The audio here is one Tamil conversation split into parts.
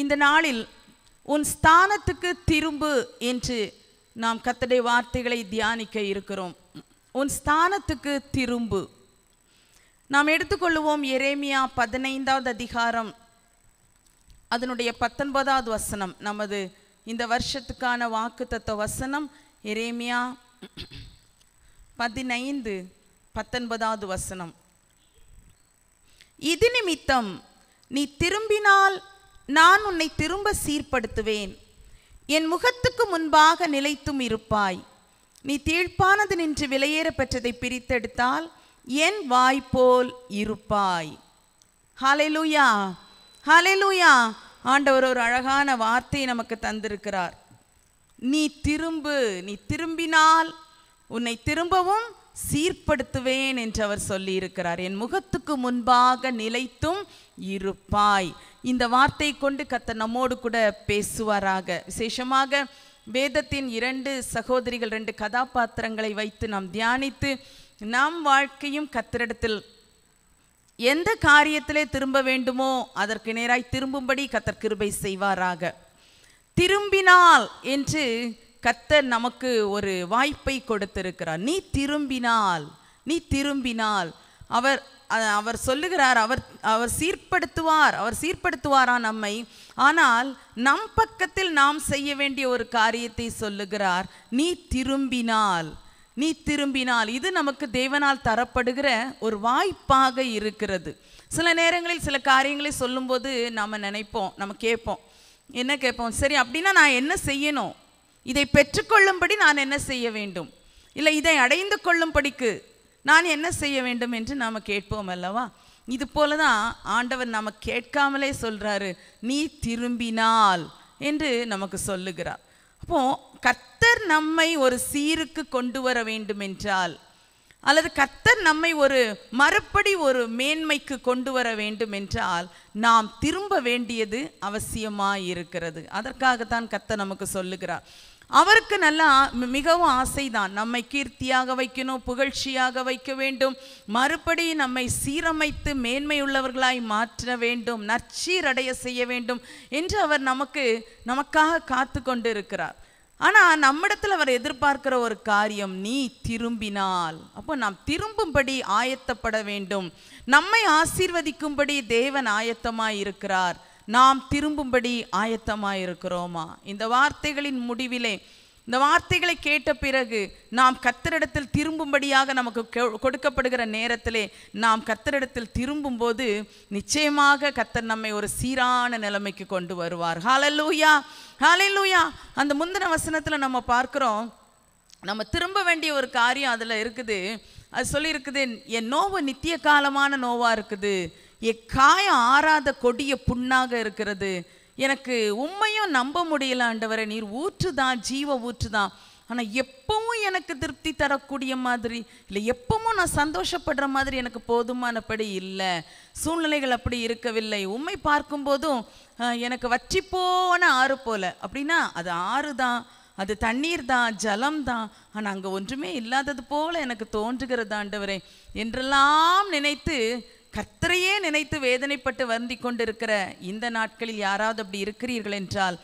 இந்த நாளில் உன் ஸ்தானத்துக்கு திரும்பு என்று நாம் கத்தடை வார்த்தைகளை தியானிக்க இருக்கிறோம் உன் ஸ்தானத்துக்கு திரும்பு நாம் எடுத்துக்கொள்ளுவோம் எரேமியா பதினைந்தாவது அதிகாரம் அதனுடைய பத்தொன்பதாவது வசனம் நமது இந்த வருஷத்துக்கான வாக்கு தத்துவ வசனம் எரேமியா பதினைந்து பத்தொன்பதாவது வசனம் இது நிமித்தம் நீ திரும்பினால் நான் உன்னை திரும்ப சீர்படுத்துவேன் என் முகத்துக்கு முன்பாக நிலைத்தும் இருப்பாய் நீ தீழ்ப்பானது நின்று விலையேற பெற்றதை பிரித்தெடுத்தால் என் வாய்ப்போல் இருப்பாய் ஹலெலுயா ஹலெலுயா ஆண்டவர் ஒரு அழகான வார்த்தையை நமக்கு தந்திருக்கிறார் நீ திரும்பு நீ திரும்பினால் உன்னை திரும்பவும் சீர்படுத்துவேன் என்று அவர் சொல்லியிருக்கிறார் என் முகத்துக்கு முன்பாக நிலைத்தும் இருப்பாய் இந்த வார்த்தை கொண்டு கத்த நம்மோடு கூட பேசுவாராக விசேஷமாக வேதத்தின் இரண்டு சகோதரிகள் ரெண்டு கதாபாத்திரங்களை வைத்து நாம் தியானித்து நாம் வாழ்க்கையும் கத்திரிடத்தில் எந்த காரியத்திலே திரும்ப வேண்டுமோ அதற்கு நேராய் திரும்பும்படி கத்தர் கிருபை செய்வாராக திரும்பினால் என்று கத்தர் நமக்கு ஒரு வாய்ப்பை கொடுத்திருக்கிறார் நீ திரும்பினால் நீ திரும்பினால் அவர் அவர் சொல்லுகிறார் அவர் அவர் சீர்படுத்துவார் அவர் சீர்படுத்துவாரா நம்மை ஆனால் நம் பக்கத்தில் நாம் செய்ய வேண்டிய ஒரு காரியத்தை சொல்லுகிறார் நீ திரும்பினால் நீ திரும்பினால் இது நமக்கு தேவனால் தரப்படுகிற ஒரு வாய்ப்பாக இருக்கிறது சில நேரங்களில் சில காரியங்களை சொல்லும்போது நாம் நினைப்போம் நம்ம கேட்போம் என்ன கேட்போம் சரி அப்படின்னா நான் என்ன செய்யணும் இதை பெற்றுக்கொள்ளும்படி நான் என்ன செய்ய வேண்டும் இல்லை இதை அடைந்து கொள்ளும்படிக்கு நான் என்ன செய்ய வேண்டும் என்று நாம் கேட்போம் அல்லவா இது போல தான் ஆண்டவர் நாம் கேட்காமலே சொல்கிறாரு நீ திரும்பினால் என்று நமக்கு சொல்லுகிறார் அப்போ கத்தர் நம்மை ஒரு சீருக்கு கொண்டு வர வேண்டும் என்றால் அல்லது கத்தர் நம்மை ஒரு மறுபடி ஒரு மேன்மைக்கு கொண்டு வர வேண்டும் என்றால் நாம் திரும்ப வேண்டியது அவசியமாக இருக்கிறது அதற்காகத்தான் கத்தர் நமக்கு சொல்லுகிறார் அவருக்கு நல்லா மிகவும் ஆசைதான் நம்மை கீர்த்தியாக வைக்கணும் புகழ்ச்சியாக வைக்க வேண்டும் மறுபடி நம்மை சீரமைத்து மேன்மையுள்ளவர்களாய் மாற்ற வேண்டும் நற்சீரடைய செய்ய வேண்டும் என்று அவர் நமக்கு நமக்காக காத்து கொண்டு இருக்கிறார் ஆனால் நம்மிடத்தில் அவர் எதிர்பார்க்கிற ஒரு காரியம் நீ திரும்பினால் அப்போ நாம் திரும்பும்படி ஆயத்தப்பட வேண்டும் நம்மை ஆசீர்வதிக்கும்படி தேவன் ஆயத்தமாய் இருக்கிறார் நாம் திரும்பும்படி ஆயத்தமாயிருக்கிறோமா இந்த வார்த்தைகளின் முடிவிலே இந்த வார்த்தைகளை கேட்ட பிறகு நாம் கத்தரிடத்தில் திரும்பும்படியாக நமக்கு கொடுக்கப்படுகிற நேரத்திலே நாம் கத்தரிடத்தில் திரும்பும்போது நிச்சயமாக கத்தர் நம்மை ஒரு சீரான நிலைமைக்கு கொண்டு வருவார் ஹாலல்லூயா ஹாலல்லூயா அந்த முந்தின வசனத்தில் நம்ம பார்க்குறோம் நம்ம திரும்ப வேண்டிய ஒரு காரியம் அதில் இருக்குது அது சொல்லியிருக்குது என் நோவு நித்திய காலமான நோவாக இருக்குது எக்காயம் ஆறாத கொடிய புண்ணாக இருக்கிறது எனக்கு உண்மையும் நம்ப முடியல ஆண்டவரை நீர் ஊற்றுதான் ஜீவ ஊற்றுதான் ஆனால் எப்பவும் எனக்கு திருப்தி தரக்கூடிய மாதிரி இல்லை எப்பவும் நான் சந்தோஷப்படுற மாதிரி எனக்கு போதுமானபடி இல்லை சூழ்நிலைகள் அப்படி இருக்கவில்லை உண்மை பார்க்கும்போதும் எனக்கு வச்சி போன ஆறு போல அப்படின்னா அது ஆறு தான் அது தண்ணீர் தான் ஜலம் தான் ஆனால் அங்கே ஒன்றுமே இல்லாதது போல எனக்கு தோன்றுகிறதாண்டவரே என்றெல்லாம் நினைத்து கர்த்தரையே நினைத்து வேதனைப்பட்டு வருந்தி கொண்டிருக்கிற இந்த நாட்களில் யாராவது அப்படி இருக்கிறீர்கள் என்றால்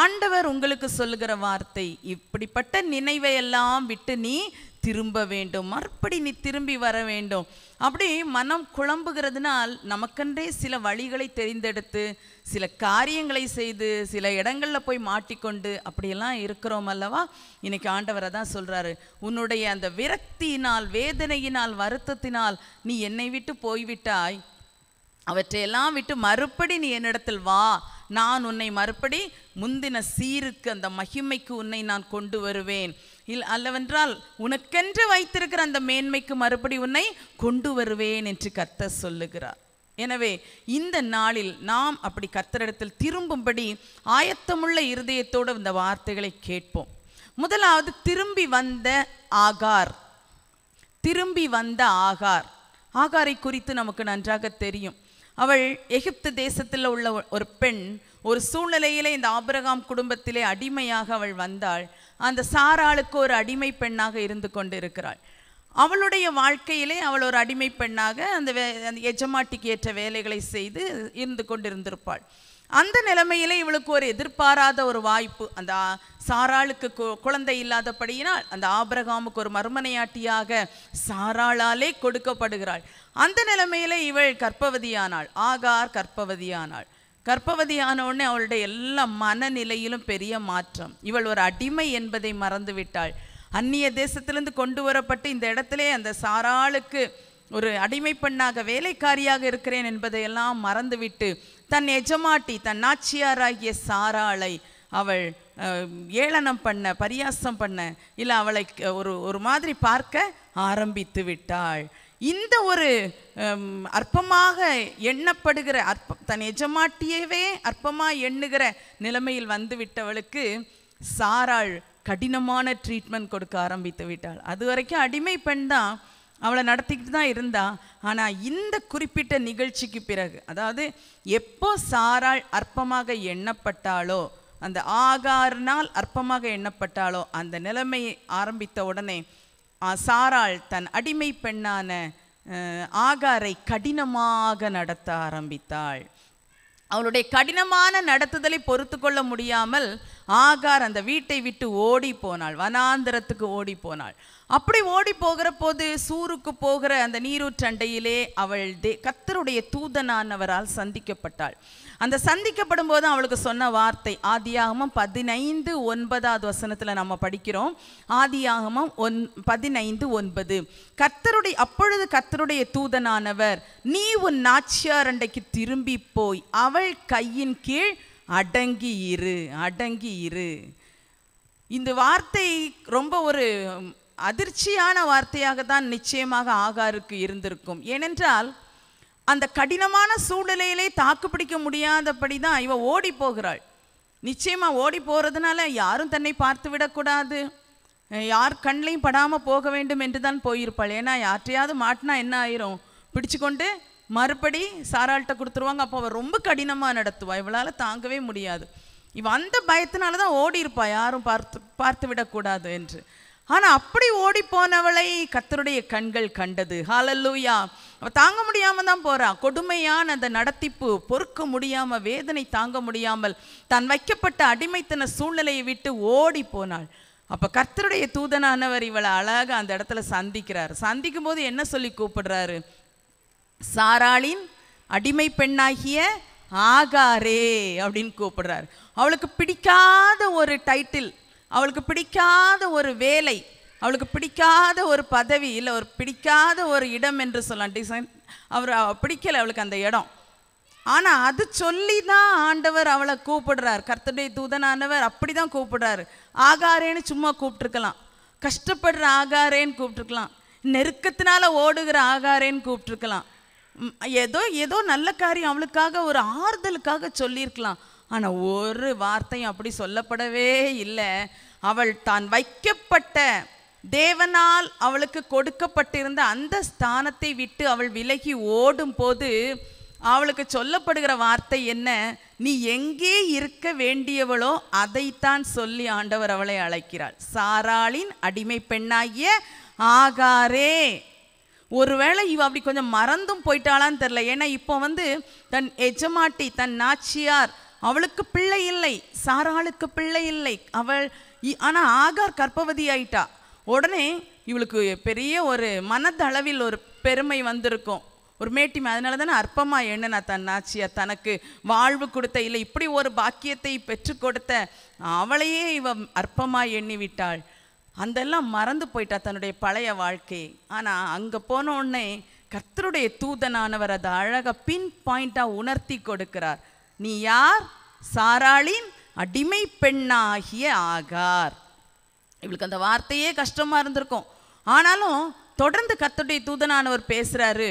ஆண்டவர் உங்களுக்கு சொல்லுகிற வார்த்தை இப்படிப்பட்ட நினைவை எல்லாம் விட்டு நீ திரும்ப வேண்டும் மறுபடி நீ திரும்பி வர வேண்டும் அப்படி மனம் குழம்புகிறதுனால் நமக்கென்றே சில வழிகளை தெரிந்தெடுத்து சில காரியங்களை செய்து சில இடங்களில் போய் மாட்டிக்கொண்டு அப்படியெல்லாம் இருக்கிறோம் அல்லவா இன்னைக்கு ஆண்டவரை தான் சொல்கிறாரு உன்னுடைய அந்த விரக்தியினால் வேதனையினால் வருத்தத்தினால் நீ என்னை விட்டு போய்விட்டாய் அவற்றையெல்லாம் விட்டு மறுபடி நீ என்னிடத்தில் வா நான் உன்னை மறுபடி முந்தின சீருக்கு அந்த மகிமைக்கு உன்னை நான் கொண்டு வருவேன் இல் அல்லவென்றால் உனக்கென்று வைத்திருக்கிற அந்த மேன்மைக்கு மறுபடி உன்னை கொண்டு வருவேன் என்று கத்த சொல்லுகிறார் எனவே இந்த நாளில் நாம் அப்படி கத்தரிடத்தில் திரும்பும்படி ஆயத்தமுள்ள இருதயத்தோடு இந்த வார்த்தைகளை கேட்போம் முதலாவது திரும்பி வந்த ஆகார் திரும்பி வந்த ஆகார் ஆகாரை குறித்து நமக்கு நன்றாக தெரியும் அவள் எகிப்து தேசத்தில் உள்ள ஒரு பெண் ஒரு சூழ்நிலையிலே இந்த ஆபிரகாம் குடும்பத்திலே அடிமையாக அவள் வந்தாள் அந்த சாராளுக்கு ஒரு அடிமை பெண்ணாக இருந்து கொண்டு இருக்கிறாள் அவளுடைய வாழ்க்கையிலே அவள் ஒரு அடிமை பெண்ணாக அந்த வே அந்த எஜமாட்டிக்கு ஏற்ற வேலைகளை செய்து இருந்து கொண்டிருந்திருப்பாள் அந்த நிலைமையிலே இவளுக்கு ஒரு எதிர்பாராத ஒரு வாய்ப்பு அந்த சாராளுக்கு குழந்தை இல்லாதபடியினால் அந்த ஆபரகாமுக்கு ஒரு மறுமனையாட்டியாக சாராளாலே கொடுக்கப்படுகிறாள் அந்த நிலைமையிலே இவள் கற்பவதியானாள் ஆகார் கற்பவதியானாள் கர்ப்பவதியான உடனே அவளுடைய எல்லா மனநிலையிலும் பெரிய மாற்றம் இவள் ஒரு அடிமை என்பதை மறந்துவிட்டாள் அந்நிய தேசத்திலிருந்து கொண்டு வரப்பட்டு இந்த இடத்திலே அந்த சாராளுக்கு ஒரு அடிமை பெண்ணாக வேலைக்காரியாக இருக்கிறேன் என்பதையெல்லாம் மறந்துவிட்டு தன் எஜமாட்டி தன் நாச்சியாராகிய சாராளை அவள் ஏளனம் பண்ண பரியாசம் பண்ண இல்லை அவளை ஒரு ஒரு மாதிரி பார்க்க ஆரம்பித்து விட்டாள் இந்த ஒரு அற்பமாக எண்ணப்படுகிற அற்ப தன் எஜமாட்டியவே அற்பமாக எண்ணுகிற நிலைமையில் வந்துவிட்டவளுக்கு சாராள் கடினமான ட்ரீட்மெண்ட் கொடுக்க ஆரம்பித்து விட்டாள் அது வரைக்கும் அடிமை பெண் தான் அவளை நடத்திக்கிட்டு தான் இருந்தா ஆனால் இந்த குறிப்பிட்ட நிகழ்ச்சிக்கு பிறகு அதாவது எப்போ சாராள் அற்பமாக எண்ணப்பட்டாலோ அந்த நாள் அற்பமாக எண்ணப்பட்டாலோ அந்த நிலைமையை ஆரம்பித்த உடனே சாராள் தன் அடிமை பெண்ணான ஆகாரை கடினமாக நடத்த ஆரம்பித்தாள் அவளுடைய கடினமான நடத்துதலை பொறுத்து கொள்ள முடியாமல் ஆகார் அந்த வீட்டை விட்டு ஓடி போனாள் வனாந்திரத்துக்கு ஓடி போனாள் அப்படி ஓடி போகிற போது சூருக்கு போகிற அந்த நீரூற்றண்டையிலே அவள் தே கத்தருடைய தூதனானவரால் சந்திக்கப்பட்டாள் அந்த சந்திக்கப்படும் போது அவளுக்கு சொன்ன வார்த்தை ஆதியாகமம் பதினைந்து ஒன்பதாவது வசனத்தில் நம்ம படிக்கிறோம் ஆதியாகமம் ஒன் பதினைந்து ஒன்பது கத்தருடைய அப்பொழுது கத்தருடைய தூதனானவர் நீ உன் நாச்சியார் அண்டைக்கு திரும்பி போய் அவள் கையின் கீழ் அடங்கி இரு அடங்கி இரு இந்த வார்த்தை ரொம்ப ஒரு அதிர்ச்சியான வார்த்தையாக தான் நிச்சயமாக ஆகாருக்கு இருந்திருக்கும் ஏனென்றால் அந்த கடினமான சூழ்நிலையிலே தாக்குப்பிடிக்க முடியாதபடி தான் இவ ஓடி போகிறாள் நிச்சயமாக ஓடி போகிறதுனால யாரும் தன்னை பார்த்து விடக்கூடாது யார் கண்ணையும் படாமல் போக வேண்டும் என்று தான் போயிருப்பாள் ஏன்னா யார்ட்டையாவது மாட்டினா என்ன ஆயிரும் பிடிச்சு கொண்டு மறுபடி சாராள்கிட்ட கொடுத்துருவாங்க அப்போ அவள் ரொம்ப கடினமாக நடத்துவாள் இவளால் தாங்கவே முடியாது இவ அந்த பயத்தினால தான் ஓடி இருப்பாள் யாரும் பார்த்து பார்த்து விடக்கூடாது என்று ஆனால் அப்படி ஓடி போனவளை கத்தருடைய கண்கள் கண்டது ஹாலல்லூயா அவ தாங்க முடியாமல் தான் போகிறா கொடுமையான அந்த நடத்திப்பு பொறுக்க முடியாமல் வேதனை தாங்க முடியாமல் தான் வைக்கப்பட்ட அடிமைத்தன சூழ்நிலையை விட்டு ஓடி போனாள் அப்போ கர்த்தருடைய தூதனானவர் இவளை அழகாக அந்த இடத்துல சந்திக்கிறார் சந்திக்கும் போது என்ன சொல்லி கூப்பிடுறாரு சாராளின் அடிமை பெண்ணாகிய ஆகாரே அப்படின்னு கூப்பிடுறாரு அவளுக்கு பிடிக்காத ஒரு டைட்டில் அவளுக்கு பிடிக்காத ஒரு வேலை அவளுக்கு பிடிக்காத ஒரு பதவி இல்லை ஒரு பிடிக்காத ஒரு இடம் என்று சொல்லலாம் டிசைன் அவர் பிடிக்கலை அவளுக்கு அந்த இடம் ஆனால் அது சொல்லி தான் ஆண்டவர் அவளை கூப்பிடுறார் கர்த்தனை தூதனானவர் அப்படி தான் கூப்பிடுறாரு ஆகாரேன்னு சும்மா கூப்பிட்ருக்கலாம் கஷ்டப்படுற ஆகாரேன்னு கூப்பிட்ருக்கலாம் நெருக்கத்தினால ஓடுகிற ஆகாரேன்னு கூப்பிட்ருக்கலாம் ஏதோ ஏதோ நல்ல காரியம் அவளுக்காக ஒரு ஆறுதலுக்காக சொல்லியிருக்கலாம் ஆனால் ஒரு வார்த்தையும் அப்படி சொல்லப்படவே இல்லை அவள் தான் வைக்கப்பட்ட தேவனால் அவளுக்கு கொடுக்கப்பட்டிருந்த அந்த ஸ்தானத்தை விட்டு அவள் விலகி ஓடும் போது அவளுக்கு சொல்லப்படுகிற வார்த்தை என்ன நீ எங்கே இருக்க வேண்டியவளோ அதைத்தான் சொல்லி ஆண்டவர் அவளை அழைக்கிறாள் சாராளின் அடிமை பெண்ணாகிய ஆகாரே ஒருவேளை இவ அப்படி கொஞ்சம் மறந்தும் போயிட்டாளான்னு தெரில ஏன்னா இப்போ வந்து தன் எஜமாட்டி தன் நாச்சியார் அவளுக்கு பிள்ளை இல்லை சாராளுக்கு பிள்ளை இல்லை அவள் ஆனால் ஆகார் கற்பவதி ஆயிட்டா உடனே இவளுக்கு பெரிய ஒரு மனதளவில் ஒரு பெருமை வந்திருக்கும் ஒரு மேட்டிமை அதனால தானே அற்பமாக எண்ணினா தன்னாச்சியா தனக்கு வாழ்வு கொடுத்த இல்லை இப்படி ஒரு பாக்கியத்தை பெற்று கொடுத்த அவளையே இவ அற்பமாக எண்ணி விட்டாள் அதெல்லாம் மறந்து போயிட்டா தன்னுடைய பழைய வாழ்க்கை ஆனால் அங்கே போன உடனே கர்த்தருடைய தூதனானவர் அதை அழகாக பின் பாயிண்ட்டாக உணர்த்தி கொடுக்கிறார் நீ யார் சாராளின் அடிமை பெண்ணாகிய ஆகார் இவளுக்கு அந்த வார்த்தையே கஷ்டமாக இருந்திருக்கும் ஆனாலும் தொடர்ந்து கத்துடைய தூதனானவர் பேசுகிறாரு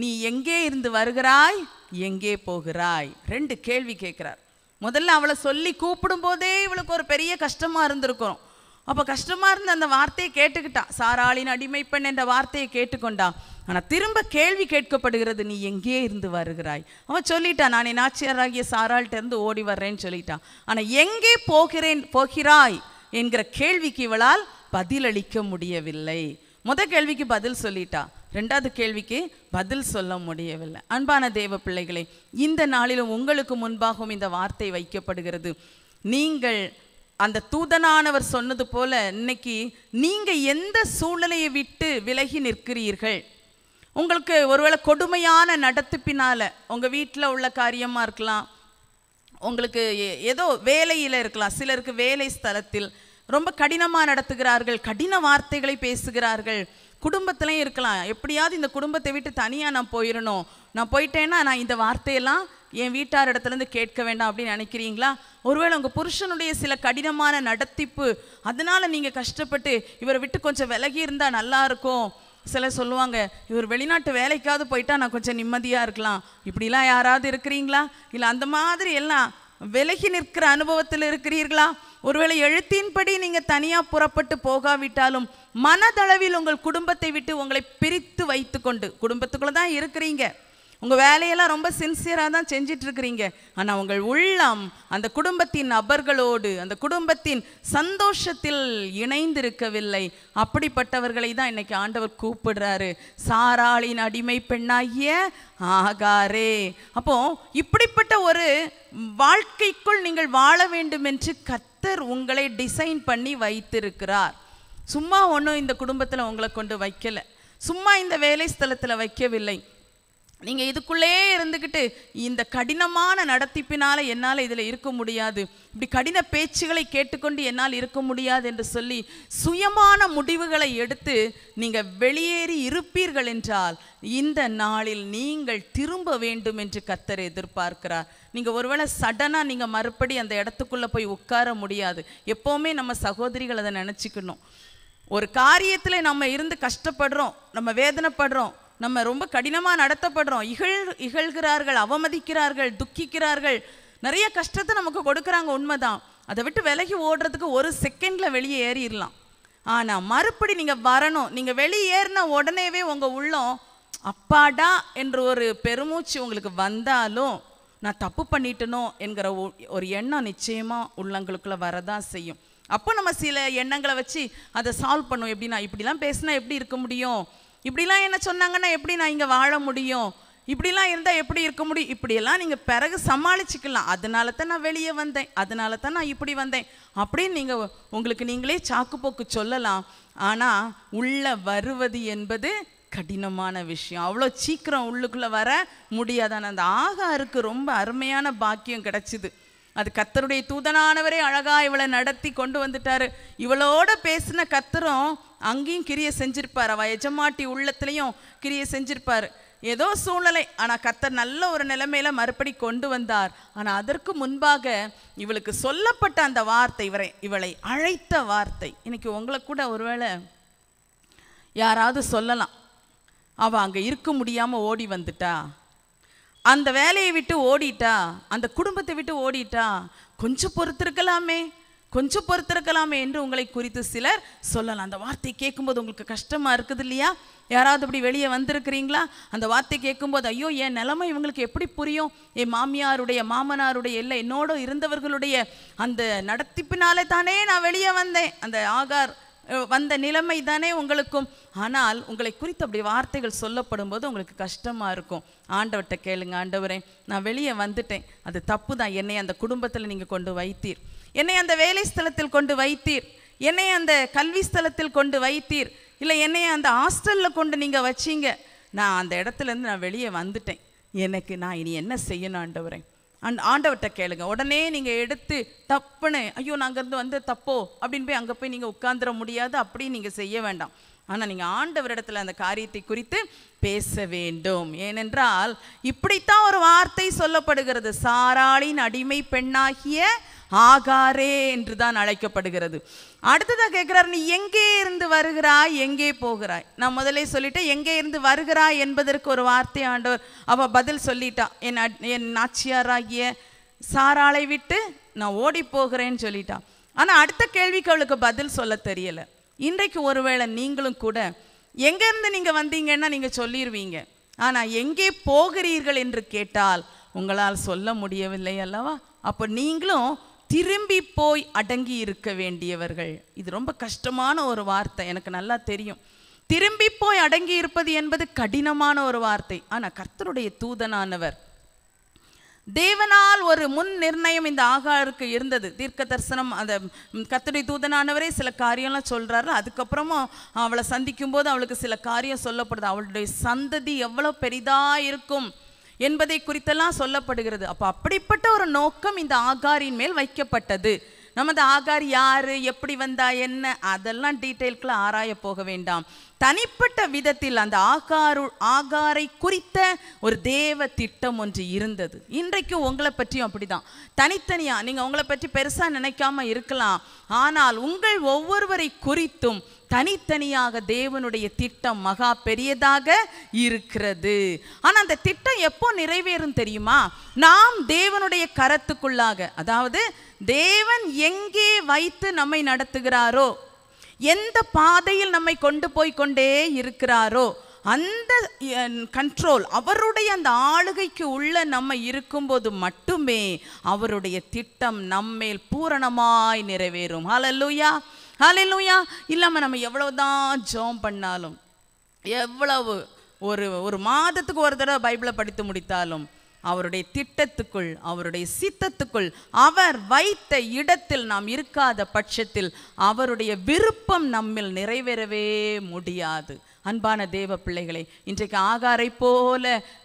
நீ எங்கே இருந்து வருகிறாய் எங்கே போகிறாய் ரெண்டு கேள்வி கேட்குறார் முதல்ல அவளை சொல்லி கூப்பிடும் போதே இவளுக்கு ஒரு பெரிய கஷ்டமாக இருந்திருக்கும் அப்போ கஷ்டமாக இருந்த அந்த வார்த்தையை கேட்டுக்கிட்டா சாராளின் அடிமைப்பெண் என்ற வார்த்தையை கேட்டுக்கொண்டா ஆனால் திரும்ப கேள்வி கேட்கப்படுகிறது நீ எங்கே இருந்து வருகிறாய் அவன் சொல்லிட்டா நான் என் ஆட்சியராகிய இருந்து ஓடி வர்றேன்னு சொல்லிட்டான் ஆனால் எங்கே போகிறேன் போகிறாய் என்கிற கேள்விக்கு இவளால் பதிலளிக்க முடியவில்லை முத கேள்விக்கு பதில் சொல்லிட்டா ரெண்டாவது கேள்விக்கு பதில் சொல்ல முடியவில்லை அன்பான தேவ பிள்ளைகளே இந்த நாளிலும் உங்களுக்கு முன்பாகவும் இந்த வார்த்தை வைக்கப்படுகிறது நீங்கள் அந்த தூதனானவர் சொன்னது போல இன்னைக்கு நீங்கள் எந்த சூழ்நிலையை விட்டு விலகி நிற்கிறீர்கள் உங்களுக்கு ஒருவேளை கொடுமையான நடத்திப்பினால் உங்கள் வீட்டில் உள்ள காரியமாக இருக்கலாம் உங்களுக்கு ஏதோ வேலையில் இருக்கலாம் சிலருக்கு வேலை ஸ்தலத்தில் ரொம்ப கடினமாக நடத்துகிறார்கள் கடின வார்த்தைகளை பேசுகிறார்கள் குடும்பத்துலையும் இருக்கலாம் எப்படியாவது இந்த குடும்பத்தை விட்டு தனியாக நான் போயிடணும் நான் போயிட்டேன்னா நான் இந்த வார்த்தையெல்லாம் என் வீட்டார் இடத்துலேருந்து கேட்க வேண்டாம் அப்படின்னு நினைக்கிறீங்களா ஒருவேளை உங்கள் புருஷனுடைய சில கடினமான நடத்திப்பு அதனால் நீங்கள் கஷ்டப்பட்டு இவரை விட்டு கொஞ்சம் விலகி இருந்தால் நல்லாயிருக்கும் சில சொல்லுவாங்க இவர் வெளிநாட்டு வேலைக்காவது போயிட்டா நான் கொஞ்சம் நிம்மதியாக இருக்கலாம் இப்படிலாம் யாராவது இருக்கிறீங்களா இல்லை அந்த மாதிரி எல்லாம் விலகி நிற்கிற அனுபவத்தில் இருக்கிறீர்களா ஒருவேளை எழுத்தின்படி நீங்கள் தனியாக புறப்பட்டு போகாவிட்டாலும் மனதளவில் உங்கள் குடும்பத்தை விட்டு உங்களை பிரித்து வைத்து கொண்டு குடும்பத்துக்குள்ளே தான் இருக்கிறீங்க உங்கள் வேலையெல்லாம் ரொம்ப சின்சியராக தான் செஞ்சிட்ருக்கிறீங்க ஆனால் உங்கள் உள்ளம் அந்த குடும்பத்தின் நபர்களோடு அந்த குடும்பத்தின் சந்தோஷத்தில் இணைந்திருக்கவில்லை அப்படிப்பட்டவர்களை தான் இன்னைக்கு ஆண்டவர் கூப்பிடுறாரு சாராளின் அடிமை பெண்ணாகிய ஆகாரே அப்போ இப்படிப்பட்ட ஒரு வாழ்க்கைக்குள் நீங்கள் வாழ வேண்டும் என்று கத்தர் உங்களை டிசைன் பண்ணி வைத்திருக்கிறார் சும்மா ஒன்றும் இந்த குடும்பத்தில் உங்களை கொண்டு வைக்கலை சும்மா இந்த வேலை ஸ்தலத்தில் வைக்கவில்லை நீங்கள் இதுக்குள்ளே இருந்துக்கிட்டு இந்த கடினமான நடத்திப்பினால் என்னால் இதில் இருக்க முடியாது இப்படி கடின பேச்சுகளை கேட்டுக்கொண்டு என்னால் இருக்க முடியாது என்று சொல்லி சுயமான முடிவுகளை எடுத்து நீங்கள் வெளியேறி இருப்பீர்கள் என்றால் இந்த நாளில் நீங்கள் திரும்ப வேண்டும் என்று கத்தர் எதிர்பார்க்கிறார் நீங்கள் ஒருவேளை சடனாக நீங்கள் மறுபடி அந்த இடத்துக்குள்ளே போய் உட்கார முடியாது எப்போவுமே நம்ம சகோதரிகள் அதை நினச்சிக்கணும் ஒரு காரியத்தில் நம்ம இருந்து கஷ்டப்படுறோம் நம்ம வேதனைப்படுறோம் நம்ம ரொம்ப கடினமாக நடத்தப்படுறோம் இகழ் இகழ்கிறார்கள் அவமதிக்கிறார்கள் துக்கிக்கிறார்கள் நிறைய கஷ்டத்தை நமக்கு கொடுக்குறாங்க உண்மைதான் அதை விட்டு விலகி ஓடுறதுக்கு ஒரு செகண்டில் வெளியே ஏறிடலாம் ஆனால் மறுபடி நீங்கள் வரணும் நீங்கள் வெளியேறின உடனேவே உங்கள் உள்ளம் அப்பாடா என்ற ஒரு பெருமூச்சு உங்களுக்கு வந்தாலும் நான் தப்பு பண்ணிட்டனோ என்கிற ஒரு எண்ணம் நிச்சயமாக உள்ளங்களுக்குள்ளே வரதான் செய்யும் அப்போ நம்ம சில எண்ணங்களை வச்சு அதை சால்வ் பண்ணுவோம் எப்படின்னா இப்படிலாம் பேசுனா எப்படி இருக்க முடியும் இப்படிலாம் என்ன சொன்னாங்கன்னா எப்படி நான் இங்கே வாழ முடியும் இப்படிலாம் இருந்தால் எப்படி இருக்க முடியும் இப்படியெல்லாம் நீங்கள் பிறகு சமாளிச்சுக்கலாம் அதனால தான் நான் வெளியே வந்தேன் அதனால தான் நான் இப்படி வந்தேன் அப்படின்னு நீங்கள் உங்களுக்கு நீங்களே சாக்குப்போக்கு சொல்லலாம் ஆனால் உள்ளே வருவது என்பது கடினமான விஷயம் அவ்வளோ சீக்கிரம் உள்ளுக்குள்ளே வர முடியாதான அந்த ஆகாருக்கு ரொம்ப அருமையான பாக்கியம் கிடச்சிது அது கத்தருடைய தூதனானவரே அழகாக இவளை நடத்தி கொண்டு வந்துட்டார் இவளோட பேசின கத்தரும் அங்கேயும் கிரியை செஞ்சிருப்பார் அவள் எஜமாட்டி உள்ளத்துலேயும் கிரியை செஞ்சிருப்பார் ஏதோ சூழ்நிலை ஆனால் கத்தர் நல்ல ஒரு நிலைமையில மறுபடி கொண்டு வந்தார் ஆனால் அதற்கு முன்பாக இவளுக்கு சொல்லப்பட்ட அந்த வார்த்தை இவரை இவளை அழைத்த வார்த்தை இன்னைக்கு உங்களை கூட ஒருவேளை யாராவது சொல்லலாம் அவள் அங்கே இருக்க முடியாமல் ஓடி வந்துட்டா அந்த வேலையை விட்டு ஓடிட்டா அந்த குடும்பத்தை விட்டு ஓடிட்டா கொஞ்சம் பொறுத்திருக்கலாமே கொஞ்சம் பொறுத்திருக்கலாமே என்று உங்களை குறித்து சிலர் சொல்லலாம் அந்த வார்த்தை கேட்கும்போது உங்களுக்கு கஷ்டமாக இருக்குது இல்லையா யாராவது இப்படி வெளியே வந்திருக்கிறீங்களா அந்த வார்த்தை கேட்கும்போது ஐயோ என் நிலைமை இவங்களுக்கு எப்படி புரியும் என் மாமியாருடைய மாமனாருடைய இல்லை என்னோட இருந்தவர்களுடைய அந்த நடத்திப்பினாலே தானே நான் வெளியே வந்தேன் அந்த ஆகார் வந்த நிலைமை தானே உங்களுக்கும் ஆனால் உங்களை குறித்து அப்படி வார்த்தைகள் சொல்லப்படும் போது உங்களுக்கு கஷ்டமாக இருக்கும் ஆண்டவர்கிட்ட கேளுங்க ஆண்டவரே நான் வெளியே வந்துட்டேன் அது தப்பு தான் என்னை அந்த குடும்பத்தில் நீங்கள் கொண்டு வைத்தீர் என்னை அந்த வேலை ஸ்தலத்தில் கொண்டு வைத்தீர் என்னை அந்த கல்வி ஸ்தலத்தில் கொண்டு வைத்தீர் இல்லை என்னை அந்த ஹாஸ்டலில் கொண்டு நீங்கள் வச்சீங்க நான் அந்த இடத்துலேருந்து நான் வெளியே வந்துட்டேன் எனக்கு நான் இனி என்ன செய்யணும் ஆண்டவரை அண்ட் ஆண்டவர்கிட்ட கேளுங்க உடனே நீங்கள் எடுத்து தப்புன்னு ஐயோ நாங்கள் இருந்து வந்து தப்போ அப்படின்னு போய் அங்கே போய் நீங்கள் உட்காந்துட முடியாது அப்படி நீங்கள் செய்ய வேண்டாம் ஆனால் நீங்கள் ஆண்டவரிடத்தில் அந்த காரியத்தை குறித்து பேச வேண்டும் ஏனென்றால் இப்படித்தான் ஒரு வார்த்தை சொல்லப்படுகிறது சாராளின் அடிமை பெண்ணாகிய ஆகாரே என்று தான் அழைக்கப்படுகிறது அடுத்ததாக கேட்குறார் நீ எங்கே இருந்து வருகிறாய் எங்கே போகிறாய் நான் முதலே சொல்லிட்டேன் எங்கே இருந்து வருகிறாய் என்பதற்கு ஒரு வார்த்தை ஆண்டவர் அவள் பதில் சொல்லிட்டா என் என் நாச்சியாராகிய சாராளை விட்டு நான் ஓடி போகிறேன்னு சொல்லிட்டா ஆனால் அடுத்த கேள்விக்கு அவளுக்கு பதில் சொல்ல தெரியல இன்றைக்கு ஒருவேளை நீங்களும் கூட எங்கேருந்து நீங்கள் வந்தீங்கன்னா நீங்கள் சொல்லிடுவீங்க ஆனால் எங்கே போகிறீர்கள் என்று கேட்டால் உங்களால் சொல்ல முடியவில்லை அல்லவா அப்போ நீங்களும் திரும்பி போய் அடங்கி இருக்க வேண்டியவர்கள் இது ரொம்ப கஷ்டமான ஒரு வார்த்தை எனக்கு நல்லா தெரியும் திரும்பி போய் அடங்கி இருப்பது என்பது கடினமான ஒரு வார்த்தை ஆனால் கர்த்தருடைய தூதனானவர் தேவனால் ஒரு முன் நிர்ணயம் இந்த ஆகாருக்கு இருந்தது தீர்க்க தரிசனம் அந்த கத்தடி தூதனானவரே சில காரியம்லாம் சொல்கிறாரு அதுக்கப்புறமும் அவளை சந்திக்கும் போது அவளுக்கு சில காரியம் சொல்லப்படுது அவளுடைய சந்ததி எவ்வளோ பெரிதாக இருக்கும் என்பதை குறித்தெல்லாம் சொல்லப்படுகிறது அப்போ அப்படிப்பட்ட ஒரு நோக்கம் இந்த ஆகாரின் மேல் வைக்கப்பட்டது நமது ஆகார் யார் எப்படி வந்தா என்ன அதெல்லாம் டீட்டெயில்குள்ள ஆராய போக வேண்டாம் தனிப்பட்ட விதத்தில் அந்த ஆகாரு ஆகாரை குறித்த ஒரு தேவ திட்டம் ஒன்று இருந்தது இன்றைக்கும் உங்களை பற்றியும் அப்படிதான் தனித்தனியாக நீங்கள் உங்களை பற்றி பெருசாக நினைக்காம இருக்கலாம் ஆனால் உங்கள் ஒவ்வொருவரை குறித்தும் தனித்தனியாக தேவனுடைய திட்டம் மகா பெரியதாக இருக்கிறது ஆனால் அந்த திட்டம் எப்போ நிறைவேறும் தெரியுமா நாம் தேவனுடைய கரத்துக்குள்ளாக அதாவது தேவன் எங்கே வைத்து நம்மை நடத்துகிறாரோ எந்த பாதையில் நம்மை கொண்டு போய் கொண்டே இருக்கிறாரோ அந்த கண்ட்ரோல் அவருடைய அந்த ஆளுகைக்கு உள்ள நம்ம இருக்கும்போது மட்டுமே அவருடைய திட்டம் நம்மேல் பூரணமாய் நிறைவேறும் ஹலல்லூயா ஹலெல்லூயா இல்லாமல் நம்ம எவ்வளோ தான் ஜோம் பண்ணாலும் எவ்வளவு ஒரு ஒரு மாதத்துக்கு ஒரு தடவை பைபிளை படித்து முடித்தாலும் அவருடைய திட்டத்துக்குள் அவருடைய சித்தத்துக்குள் அவர் வைத்த இடத்தில் நாம் இருக்காத பட்சத்தில் அவருடைய விருப்பம் நம்மில் நிறைவேறவே முடியாது அன்பான தேவ பிள்ளைகளை இன்றைக்கு ஆகாரை போல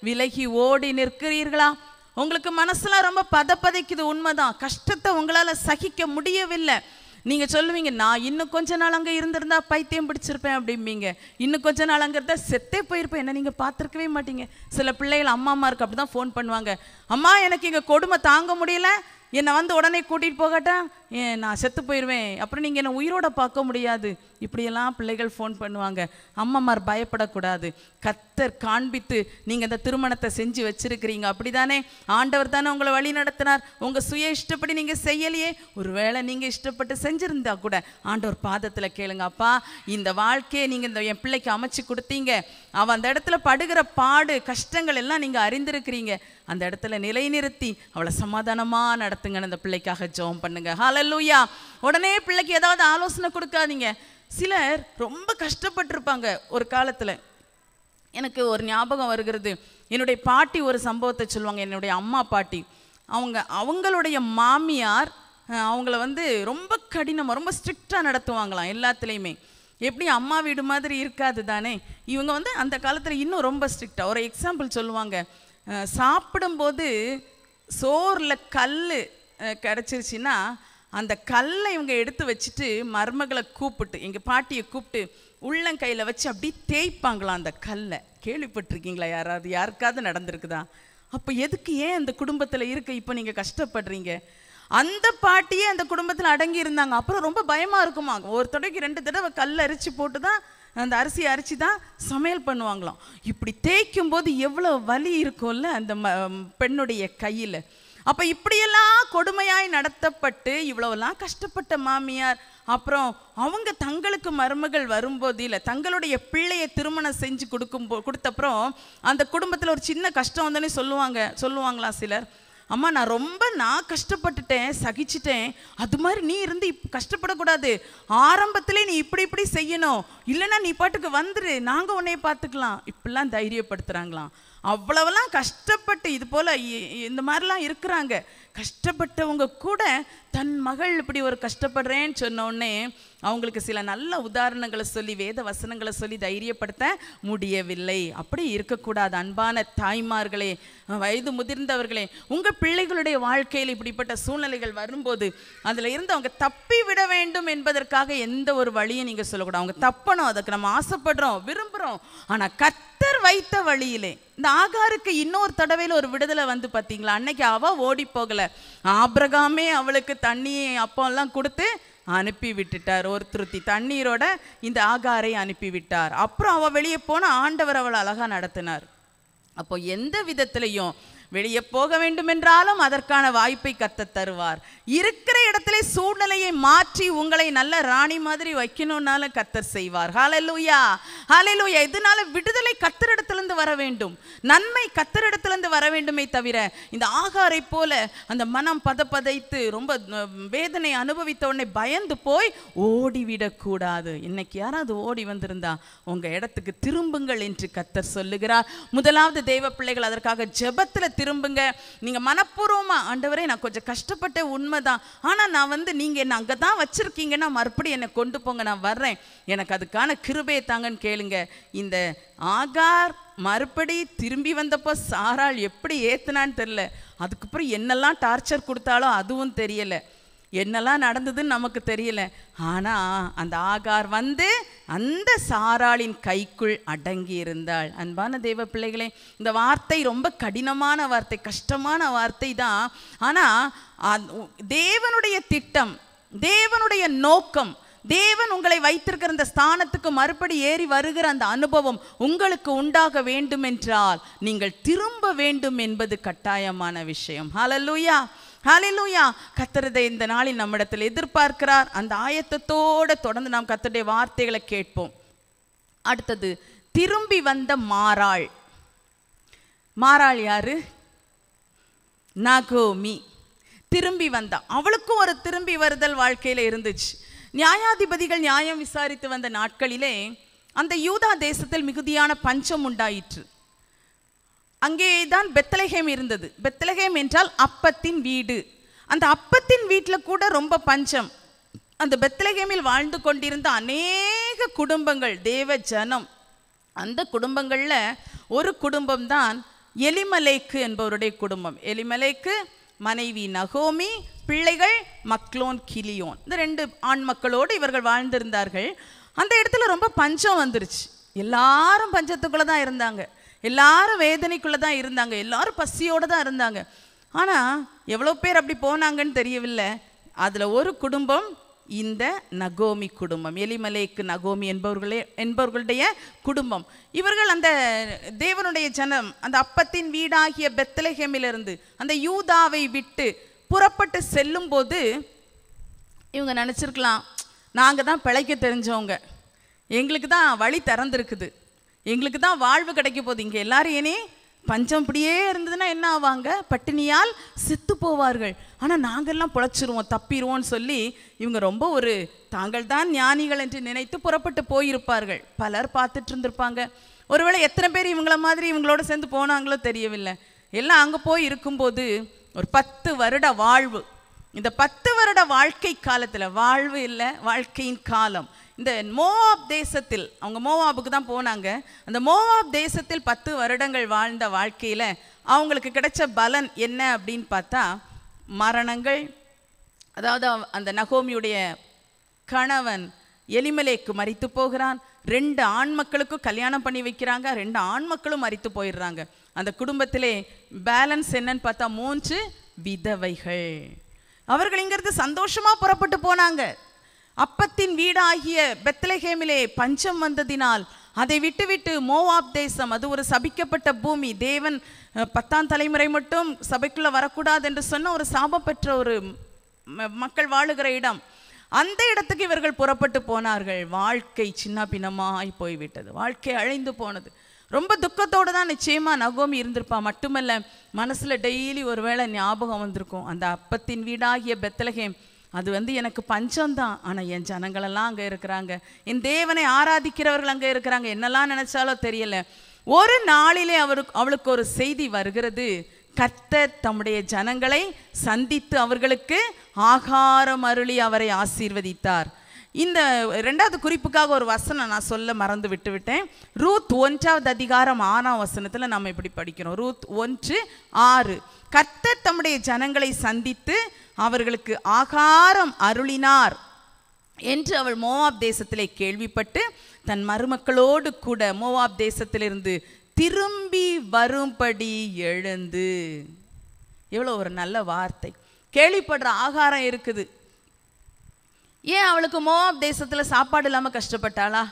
விலகி ஓடி நிற்கிறீர்களா உங்களுக்கு மனசுலாம் ரொம்ப பதப்பதைக்குது உண்மைதான் கஷ்டத்தை உங்களால் சகிக்க முடியவில்லை நீங்கள் சொல்லுவீங்க நான் இன்னும் கொஞ்ச நாள் அங்கே இருந்திருந்தா பைத்தியம் பிடிச்சிருப்பேன் அப்படிம்பீங்க இன்னும் கொஞ்ச நாள் அங்கே இருந்தால் செத்தே போயிருப்பேன் என்ன நீங்கள் பார்த்துருக்கவே மாட்டீங்க சில பிள்ளைகள் அம்மா அம்மாருக்கு அப்படி தான் ஃபோன் பண்ணுவாங்க அம்மா எனக்கு இங்கே கொடுமை தாங்க முடியல என்னை வந்து உடனே கூட்டிகிட்டு போகட்டேன் ஏன் நான் செத்து போயிடுவேன் அப்புறம் நீங்கள் என்னை உயிரோட பார்க்க முடியாது இப்படியெல்லாம் பிள்ளைகள் ஃபோன் பண்ணுவாங்க அம்மம்மார் பயப்படக்கூடாது கத்தர் காண்பித்து நீங்கள் இந்த திருமணத்தை செஞ்சு வச்சுருக்கிறீங்க அப்படி தானே ஆண்டவர் தானே உங்களை வழி நடத்தினார் உங்கள் சுய இஷ்டப்படி நீங்கள் செய்யலையே ஒருவேளை நீங்கள் இஷ்டப்பட்டு செஞ்சுருந்தா கூட ஆண்டவர் பாதத்தில் கேளுங்க அப்பா இந்த வாழ்க்கையை நீங்கள் இந்த என் பிள்ளைக்கு அமைச்சு கொடுத்தீங்க அவன் அந்த இடத்துல படுகிற பாடு கஷ்டங்கள் எல்லாம் நீங்கள் அறிந்திருக்கிறீங்க அந்த இடத்துல நிலைநிறுத்தி அவளை சமாதானமாக நடத்துங்கன்னு அந்த பிள்ளைக்காக ஜோம் பண்ணுங்க ஹால ஹலூயா உடனே பிள்ளைக்கு ஏதாவது ஆலோசனை கொடுக்காதீங்க சிலர் ரொம்ப கஷ்டப்பட்டிருப்பாங்க ஒரு காலத்தில் எனக்கு ஒரு ஞாபகம் வருகிறது என்னுடைய பாட்டி ஒரு சம்பவத்தை சொல்லுவாங்க என்னுடைய அம்மா பாட்டி அவங்க அவங்களுடைய மாமியார் அவங்கள வந்து ரொம்ப கடினமாக ரொம்ப ஸ்ட்ரிக்டாக நடத்துவாங்களாம் எல்லாத்துலேயுமே எப்படி அம்மா வீடு மாதிரி இருக்காது தானே இவங்க வந்து அந்த காலத்தில் இன்னும் ரொம்ப ஸ்ட்ரிக்டாக ஒரு எக்ஸாம்பிள் சொல்லுவாங்க சாப்பிடும்போது சோரில் கல் கிடச்சிருச்சின்னா அந்த கல்லை இவங்க எடுத்து வச்சுட்டு மர்மகளை கூப்பிட்டு எங்கள் பாட்டியை கூப்பிட்டு உள்ளங்கையில் வச்சு அப்படியே தேய்ப்பாங்களாம் அந்த கல்லை கேள்விப்பட்டிருக்கீங்களா யாராவது யாருக்காவது நடந்திருக்குதா அப்போ எதுக்கு ஏன் அந்த குடும்பத்தில் இருக்க இப்போ நீங்கள் கஷ்டப்படுறீங்க அந்த பாட்டியே அந்த குடும்பத்தில் அடங்கி இருந்தாங்க அப்புறம் ரொம்ப பயமாக இருக்குமா ஒரு தடவைக்கு ரெண்டு தடவை கல் அரிச்சு போட்டு தான் அந்த அரிசி அரிச்சு தான் சமையல் பண்ணுவாங்களாம் இப்படி தேய்க்கும் போது எவ்வளோ வலி இருக்கும்ல அந்த பெண்ணுடைய கையில் அப்போ இப்படியெல்லாம் கொடுமையாய் நடத்தப்பட்டு இவ்வளோலாம் கஷ்டப்பட்ட மாமியார் அப்புறம் அவங்க தங்களுக்கு மருமகள் வரும்போது இல்லை தங்களுடைய பிள்ளையை திருமணம் செஞ்சு கொடுக்கும் கொடுத்தப்புறம் அந்த குடும்பத்தில் ஒரு சின்ன கஷ்டம் வந்தோடனே சொல்லுவாங்க சொல்லுவாங்களா சிலர் அம்மா நான் ரொம்ப நான் கஷ்டப்பட்டுட்டேன் சகிச்சிட்டேன் அது மாதிரி நீ இருந்து இப் கஷ்டப்படக்கூடாது ஆரம்பத்திலே நீ இப்படி இப்படி செய்யணும் இல்லைன்னா நீ பாட்டுக்கு வந்துரு நாங்கள் உன்னைய பார்த்துக்கலாம் இப்படிலாம் தைரியப்படுத்துகிறாங்களாம் அவ்வளவெல்லாம் கஷ்டப்பட்டு இது போல் இந்த மாதிரிலாம் இருக்கிறாங்க கஷ்டப்பட்டவங்க கூட தன் மகள் இப்படி ஒரு கஷ்டப்படுறேன்னு சொன்னோடனே அவங்களுக்கு சில நல்ல உதாரணங்களை சொல்லி வேத வசனங்களை சொல்லி தைரியப்படுத்த முடியவில்லை அப்படி இருக்கக்கூடாது அன்பான தாய்மார்களே வயது முதிர்ந்தவர்களே உங்கள் பிள்ளைகளுடைய வாழ்க்கையில் இப்படிப்பட்ட சூழ்நிலைகள் வரும்போது அதில் இருந்து அவங்க தப்பி விட வேண்டும் என்பதற்காக எந்த ஒரு வழியும் நீங்கள் சொல்லக்கூடாது அவங்க தப்பணும் அதுக்கு நம்ம ஆசைப்படுறோம் விரும்புகிறோம் ஆனால் கத்தர் வைத்த வழியிலே இந்த ஆகாருக்கு இன்னொரு தடவையில் ஒரு விடுதலை வந்து பார்த்தீங்களா அன்னைக்கு அவள் ஓடி போகலை ஆபிரகாமே அவளுக்கு தண்ணி அப்பெல்லாம் கொடுத்து அனுப்பி விட்டுட்டார் ஒரு திருத்தி தண்ணீரோட இந்த ஆகாரை அனுப்பி விட்டார் அப்புறம் அவள் வெளியே போன ஆண்டவர் அவள் அழகாக நடத்தினார் அப்போ எந்த விதத்துலையும் வெளியே போக வேண்டும் என்றாலும் அதற்கான வாய்ப்பை கத்த தருவார் இருக்கிற இடத்துல சூழ்நிலையை மாற்றி உங்களை நல்ல ராணி மாதிரி வைக்கணும்னால கத்தர் செய்வார் ஹாலலூயா ஹாலலூயா இதனால விடுதலை கத்தரிடத்திலிருந்து வர வேண்டும் நன்மை கத்தரிடத்திலிருந்து வர வேண்டுமே தவிர இந்த ஆகாரை போல அந்த மனம் பதப்பதைத்து ரொம்ப வேதனை அனுபவித்த உடனே பயந்து போய் ஓடிவிடக்கூடாது இன்னைக்கு யாராவது ஓடி வந்திருந்தா உங்க இடத்துக்கு திரும்புங்கள் என்று கத்தர் சொல்லுகிறார் முதலாவது தெய்வ பிள்ளைகள் அதற்காக ஜெபத்தில் திரும்புங்க நீங்கள் மனப்பூர்வமாக ஆண்டவரே நான் கொஞ்சம் கஷ்டப்பட்ட உண்மை தான் ஆனால் நான் வந்து நீங்கள் என்ன அங்கே தான் வச்சுருக்கீங்கன்னா மறுபடியும் என்னை கொண்டு போங்க நான் வர்றேன் எனக்கு அதுக்கான கிருபையை தாங்கன்னு கேளுங்க இந்த ஆகார் மறுபடி திரும்பி வந்தப்போ சாரால் எப்படி ஏற்றுனான்னு தெரில அதுக்கப்புறம் என்னெல்லாம் டார்ச்சர் கொடுத்தாலோ அதுவும் தெரியலை என்னெல்லாம் நடந்ததுன்னு நமக்கு தெரியல ஆனால் அந்த ஆகார் வந்து அந்த சாராளின் கைக்குள் அடங்கி இருந்தாள் அன்பான தெய்வ பிள்ளைகளே இந்த வார்த்தை ரொம்ப கடினமான வார்த்தை கஷ்டமான வார்த்தை தான் ஆனால் தேவனுடைய திட்டம் தேவனுடைய நோக்கம் தேவன் உங்களை வைத்திருக்கிற அந்த ஸ்தானத்துக்கு மறுபடி ஏறி வருகிற அந்த அனுபவம் உங்களுக்கு உண்டாக வேண்டுமென்றால் நீங்கள் திரும்ப வேண்டும் என்பது கட்டாயமான விஷயம் ஹலலூயா ஹாலிலூயா கத்துறதை இந்த நாளில் நம்மிடத்தில் எதிர்பார்க்கிறார் அந்த ஆயத்தத்தோடு தொடர்ந்து நாம் கத்துடைய வார்த்தைகளை கேட்போம் அடுத்தது திரும்பி வந்த மாறாள் மாறாள் யாரு நாகோமி திரும்பி வந்த அவளுக்கும் ஒரு திரும்பி வருதல் வாழ்க்கையில் இருந்துச்சு நியாயாதிபதிகள் நியாயம் விசாரித்து வந்த நாட்களிலே அந்த யூதா தேசத்தில் மிகுதியான பஞ்சம் உண்டாயிற்று அங்கேதான் பெத்தலகேம் இருந்தது பெத்தலகேம் என்றால் அப்பத்தின் வீடு அந்த அப்பத்தின் வீட்டில் கூட ரொம்ப பஞ்சம் அந்த பெத்தலகேமில் வாழ்ந்து கொண்டிருந்த அநேக குடும்பங்கள் தேவ ஜனம் அந்த குடும்பங்களில் ஒரு குடும்பம் தான் எலிமலைக்கு என்பவருடைய குடும்பம் எலிமலைக்கு மனைவி நகோமி பிள்ளைகள் மக்லோன் கிளியோன் இந்த ரெண்டு ஆண் மக்களோடு இவர்கள் வாழ்ந்திருந்தார்கள் அந்த இடத்துல ரொம்ப பஞ்சம் வந்துருச்சு எல்லாரும் பஞ்சத்துக்குள்ளே தான் இருந்தாங்க எல்லாரும் வேதனைக்குள்ளே தான் இருந்தாங்க எல்லாரும் பசியோடு தான் இருந்தாங்க ஆனால் எவ்வளோ பேர் அப்படி போனாங்கன்னு தெரியவில்லை அதில் ஒரு குடும்பம் இந்த நகோமி குடும்பம் எலிமலைக்கு நகோமி என்பவர்களே என்பவர்களுடைய குடும்பம் இவர்கள் அந்த தேவனுடைய ஜனம் அந்த அப்பத்தின் வீடாகிய பெத்தலஹேமிலிருந்து அந்த யூதாவை விட்டு புறப்பட்டு செல்லும்போது இவங்க நினச்சிருக்கலாம் நாங்கள் தான் பிழைக்க தெரிஞ்சவங்க எங்களுக்கு தான் வழி திறந்துருக்குது எங்களுக்கு தான் வாழ்வு கிடைக்க போகுது இங்கே எல்லாரும் ஏனே பஞ்சம் இப்படியே இருந்ததுன்னா என்ன ஆவாங்க பட்டினியால் செத்து போவார்கள் ஆனால் நாங்கள்லாம் பிழைச்சிருவோம் தப்பிடுவோம்னு சொல்லி இவங்க ரொம்ப ஒரு தாங்கள் தான் ஞானிகள் என்று நினைத்து புறப்பட்டு போயிருப்பார்கள் பலர் பார்த்துட்டு இருந்திருப்பாங்க ஒருவேளை எத்தனை பேர் இவங்கள மாதிரி இவங்களோட சேர்ந்து போனாங்களோ தெரியவில்லை எல்லாம் அங்கே போய் இருக்கும்போது ஒரு பத்து வருட வாழ்வு இந்த பத்து வருட வாழ்க்கை காலத்தில் வாழ்வு இல்லை வாழ்க்கையின் காலம் இந்த மோவாப் தேசத்தில் அவங்க மோவாபுக்கு தான் போனாங்க அந்த மோவாப் தேசத்தில் பத்து வருடங்கள் வாழ்ந்த வாழ்க்கையில் அவங்களுக்கு கிடைச்ச பலன் என்ன அப்படின்னு பார்த்தா மரணங்கள் அதாவது அந்த நகோமியுடைய கணவன் எலிமலேக்கு மறித்து போகிறான் ரெண்டு ஆண் மக்களுக்கும் கல்யாணம் பண்ணி வைக்கிறாங்க ரெண்டு ஆண் மக்களும் மறித்து போயிடுறாங்க அந்த குடும்பத்திலே பேலன்ஸ் என்னன்னு பார்த்தா மூன்று விதவைகள் அவர்கள் இங்கிருந்து சந்தோஷமாக புறப்பட்டு போனாங்க அப்பத்தின் வீடாகிய பெத்லஹேமிலே பஞ்சம் வந்ததினால் அதை விட்டுவிட்டு மோவாப் தேசம் அது ஒரு சபிக்கப்பட்ட பூமி தேவன் பத்தாம் தலைமுறை மட்டும் சபைக்குள்ளே வரக்கூடாது என்று சொன்ன ஒரு சாபம் பெற்ற ஒரு மக்கள் வாழுகிற இடம் அந்த இடத்துக்கு இவர்கள் புறப்பட்டு போனார்கள் வாழ்க்கை சின்ன பின்னமாய் போய்விட்டது வாழ்க்கை அழிந்து போனது ரொம்ப துக்கத்தோடு தான் நிச்சயமாக நகோமி இருந்திருப்பா மட்டுமல்ல மனசில் டெய்லி ஒரு வேளை ஞாபகம் வந்திருக்கும் அந்த அப்பத்தின் வீடாகிய பெத்தலகேம் அது வந்து எனக்கு பஞ்சம்தான் ஆனால் என் ஜனங்களெல்லாம் அங்கே இருக்கிறாங்க என் தேவனை ஆராதிக்கிறவர்கள் அங்கே இருக்கிறாங்க என்னெல்லாம் நினச்சாலோ தெரியல ஒரு நாளிலே அவருக்கு அவளுக்கு ஒரு செய்தி வருகிறது கத்த தம்முடைய ஜனங்களை சந்தித்து அவர்களுக்கு ஆகாரம் அருளி அவரை ஆசீர்வதித்தார் இந்த ரெண்டாவது குறிப்புக்காக ஒரு வசனம் நான் சொல்ல மறந்து விட்டு விட்டேன் ரூத் ஒன்றாவது அதிகாரம் ஆறாம் வசனத்தில் நம்ம இப்படி படிக்கிறோம் ரூத் ஒன்று ஆறு கத்த தம்முடைய ஜனங்களை சந்தித்து அவர்களுக்கு ஆகாரம் அருளினார் என்று அவள் மோவாப் தேசத்திலே கேள்விப்பட்டு தன் மருமக்களோடு கூட மோவாப் தேசத்திலிருந்து திரும்பி வரும்படி எழுந்து எவ்வளோ ஒரு நல்ல வார்த்தை கேள்விப்படுற ஆகாரம் இருக்குது ஏன் அவளுக்கு மோவாப் தேசத்தில் சாப்பாடு இல்லாமல் கஷ்டப்பட்டாளா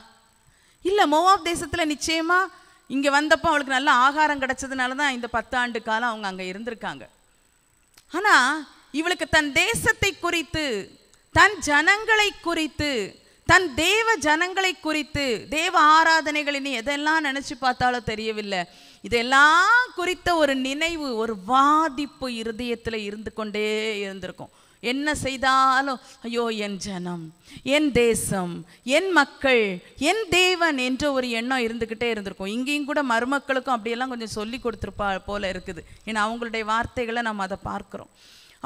இல்லை மோவாப் தேசத்தில் நிச்சயமாக இங்கே வந்தப்போ அவளுக்கு நல்ல ஆகாரம் கிடச்சதுனால தான் இந்த பத்தாண்டு காலம் அவங்க அங்கே இருந்திருக்காங்க ஆனால் இவளுக்கு தன் தேசத்தை குறித்து தன் ஜனங்களை குறித்து தன் தேவ ஜனங்களை குறித்து தேவ ஆராதனைகளை நீ எதெல்லாம் நினைச்சு பார்த்தாலும் தெரியவில்லை இதெல்லாம் குறித்த ஒரு நினைவு ஒரு வாதிப்பு இருதயத்தில் இருந்து கொண்டே இருந்திருக்கும் என்ன செய்தாலும் ஐயோ என் ஜனம் என் தேசம் என் மக்கள் என் தேவன் என்ற ஒரு எண்ணம் இருந்துக்கிட்டே இருந்திருக்கும் இங்கேயும் கூட மருமக்களுக்கும் அப்படியெல்லாம் கொஞ்சம் சொல்லி கொடுத்துருப்பா போல இருக்குது ஏன்னா அவங்களுடைய வார்த்தைகளை நம்ம அதை பார்க்குறோம்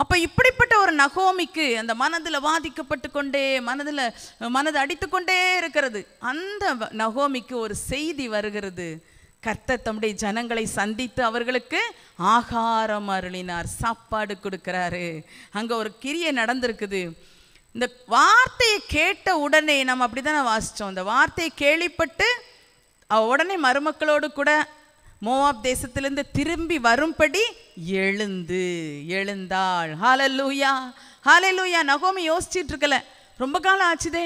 அப்போ இப்படிப்பட்ட ஒரு நகோமிக்கு அந்த மனதில் வாதிக்கப்பட்டு கொண்டே மனதில் மனது அடித்து கொண்டே இருக்கிறது அந்த நகோமிக்கு ஒரு செய்தி வருகிறது கர்த்தர் தம்முடைய ஜனங்களை சந்தித்து அவர்களுக்கு ஆகாரம் அருளினார் சாப்பாடு கொடுக்கிறாரு அங்கே ஒரு கிரியை நடந்திருக்குது இந்த வார்த்தையை கேட்ட உடனே நம்ம அப்படி தானே வாசித்தோம் இந்த வார்த்தையை கேள்விப்பட்டு உடனே மருமக்களோடு கூட மோவாப் தேசத்திலிருந்து திரும்பி வரும்படி எழுந்து எழுந்தாள் ஹாலல்லூயா ஹாலல்லூயா நகோமி யோசிச்சுட்டு இருக்கல ரொம்ப காலம் ஆச்சுதே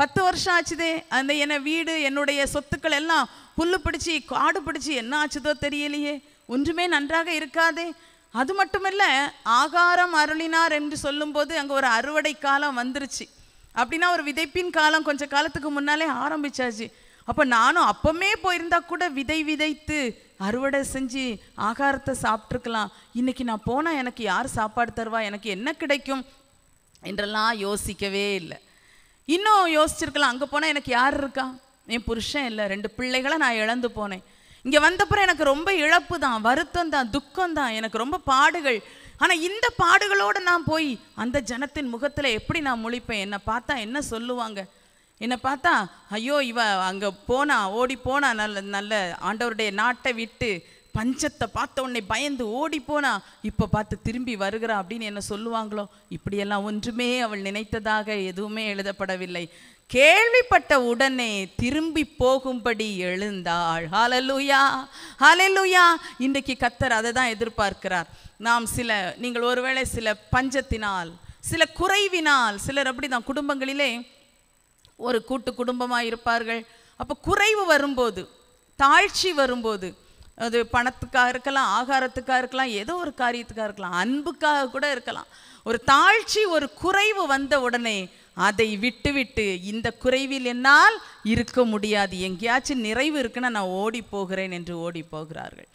பத்து வருஷம் ஆச்சுதே அந்த என வீடு என்னுடைய சொத்துக்கள் எல்லாம் புல்லு பிடிச்சி காடு பிடிச்சி என்ன ஆச்சுதோ தெரியலையே ஒன்றுமே நன்றாக இருக்காதே அது மட்டுமில்ல ஆகாரம் அருளினார் என்று சொல்லும்போது அங்கே ஒரு அறுவடை காலம் வந்துருச்சு அப்படின்னா ஒரு விதைப்பின் காலம் கொஞ்சம் காலத்துக்கு முன்னாலே ஆரம்பிச்சாச்சு அப்போ நானும் அப்பமே போயிருந்தா கூட விதை விதைத்து அறுவடை செஞ்சு ஆகாரத்தை சாப்பிட்ருக்கலாம் இன்றைக்கி நான் போனால் எனக்கு யார் சாப்பாடு தருவா எனக்கு என்ன கிடைக்கும் என்றெல்லாம் யோசிக்கவே இல்லை இன்னும் யோசிச்சிருக்கலாம் அங்கே போனால் எனக்கு யார் இருக்கா என் புருஷன் இல்லை ரெண்டு பிள்ளைகளை நான் இழந்து போனேன் இங்கே வந்தப்புறம் எனக்கு ரொம்ப இழப்பு தான் வருத்தம் தான் துக்கம் தான் எனக்கு ரொம்ப பாடுகள் ஆனால் இந்த பாடுகளோடு நான் போய் அந்த ஜனத்தின் முகத்தில் எப்படி நான் முழிப்பேன் என்னை பார்த்தா என்ன சொல்லுவாங்க என்னை பார்த்தா ஐயோ இவ அங்கே போனா ஓடி போனா நல்ல நல்ல ஆண்டவருடைய நாட்டை விட்டு பஞ்சத்தை பார்த்த உடனே பயந்து ஓடி போனா இப்போ பார்த்து திரும்பி வருகிறா அப்படின்னு என்ன சொல்லுவாங்களோ இப்படியெல்லாம் ஒன்றுமே அவள் நினைத்ததாக எதுவுமே எழுதப்படவில்லை கேள்விப்பட்ட உடனே திரும்பி போகும்படி எழுந்தாள் ஹாலலுயா ஹாலலுயா இன்றைக்கு கத்தர் அதை தான் எதிர்பார்க்கிறார் நாம் சில நீங்கள் ஒருவேளை சில பஞ்சத்தினால் சில குறைவினால் சிலர் அப்படி தான் குடும்பங்களிலே ஒரு கூட்டு குடும்பமாக இருப்பார்கள் அப்போ குறைவு வரும்போது தாழ்ச்சி வரும்போது அது பணத்துக்காக இருக்கலாம் ஆகாரத்துக்காக இருக்கலாம் ஏதோ ஒரு காரியத்துக்காக இருக்கலாம் அன்புக்காக கூட இருக்கலாம் ஒரு தாழ்ச்சி ஒரு குறைவு வந்த உடனே அதை விட்டுவிட்டு இந்த குறைவில் என்னால் இருக்க முடியாது எங்கேயாச்சும் நிறைவு இருக்குன்னா நான் ஓடி போகிறேன் என்று ஓடி போகிறார்கள்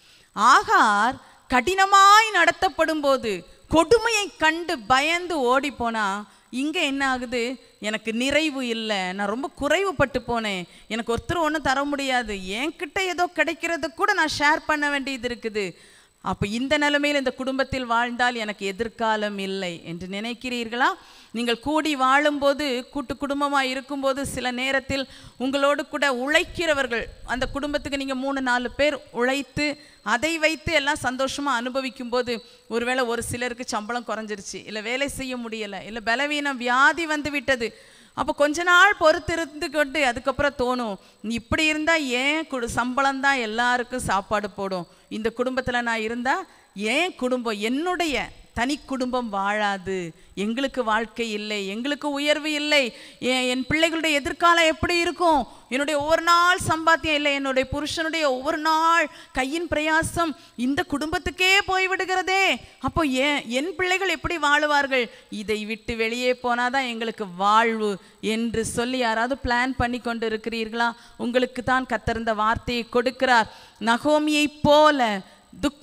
ஆகார் கடினமாய் நடத்தப்படும் போது கொடுமையை கண்டு பயந்து ஓடி போனால் இங்கே என்ன ஆகுது எனக்கு நிறைவு இல்லை நான் ரொம்ப குறைவுபட்டு போனேன் எனக்கு ஒருத்தர் ஒன்றும் தர முடியாது என்கிட்ட ஏதோ கிடைக்கிறத கூட நான் ஷேர் பண்ண வேண்டியது இருக்குது அப்போ இந்த நிலைமையில் இந்த குடும்பத்தில் வாழ்ந்தால் எனக்கு எதிர்காலம் இல்லை என்று நினைக்கிறீர்களா நீங்கள் கூடி வாழும்போது கூட்டு குடும்பமாக இருக்கும்போது சில நேரத்தில் உங்களோடு கூட உழைக்கிறவர்கள் அந்த குடும்பத்துக்கு நீங்கள் மூணு நாலு பேர் உழைத்து அதை வைத்து எல்லாம் சந்தோஷமாக அனுபவிக்கும் போது ஒருவேளை ஒரு சிலருக்கு சம்பளம் குறைஞ்சிருச்சு இல்லை வேலை செய்ய முடியலை இல்லை பலவீனம் வியாதி வந்து விட்டது அப்போ கொஞ்ச நாள் பொறுத்து இருந்து கொண்டு அதுக்கப்புறம் தோணும் இப்படி இருந்தால் ஏன் குடு சம்பளம் தான் எல்லாருக்கும் சாப்பாடு போடும் இந்த குடும்பத்தில் நான் இருந்தால் ஏன் குடும்பம் என்னுடைய தனி குடும்பம் வாழாது எங்களுக்கு வாழ்க்கை இல்லை எங்களுக்கு உயர்வு இல்லை என் பிள்ளைகளுடைய எதிர்காலம் எப்படி இருக்கும் என்னுடைய ஒவ்வொரு நாள் சம்பாத்தியம் இல்லை என்னுடைய புருஷனுடைய ஒவ்வொரு நாள் கையின் பிரயாசம் இந்த குடும்பத்துக்கே போய்விடுகிறதே அப்போ ஏன் என் பிள்ளைகள் எப்படி வாழுவார்கள் இதை விட்டு வெளியே போனாதான் எங்களுக்கு வாழ்வு என்று சொல்லி யாராவது பிளான் பண்ணி கொண்டு இருக்கிறீர்களா உங்களுக்கு தான் கத்திருந்த வார்த்தையை கொடுக்கிறார் நகோமியை போல துக்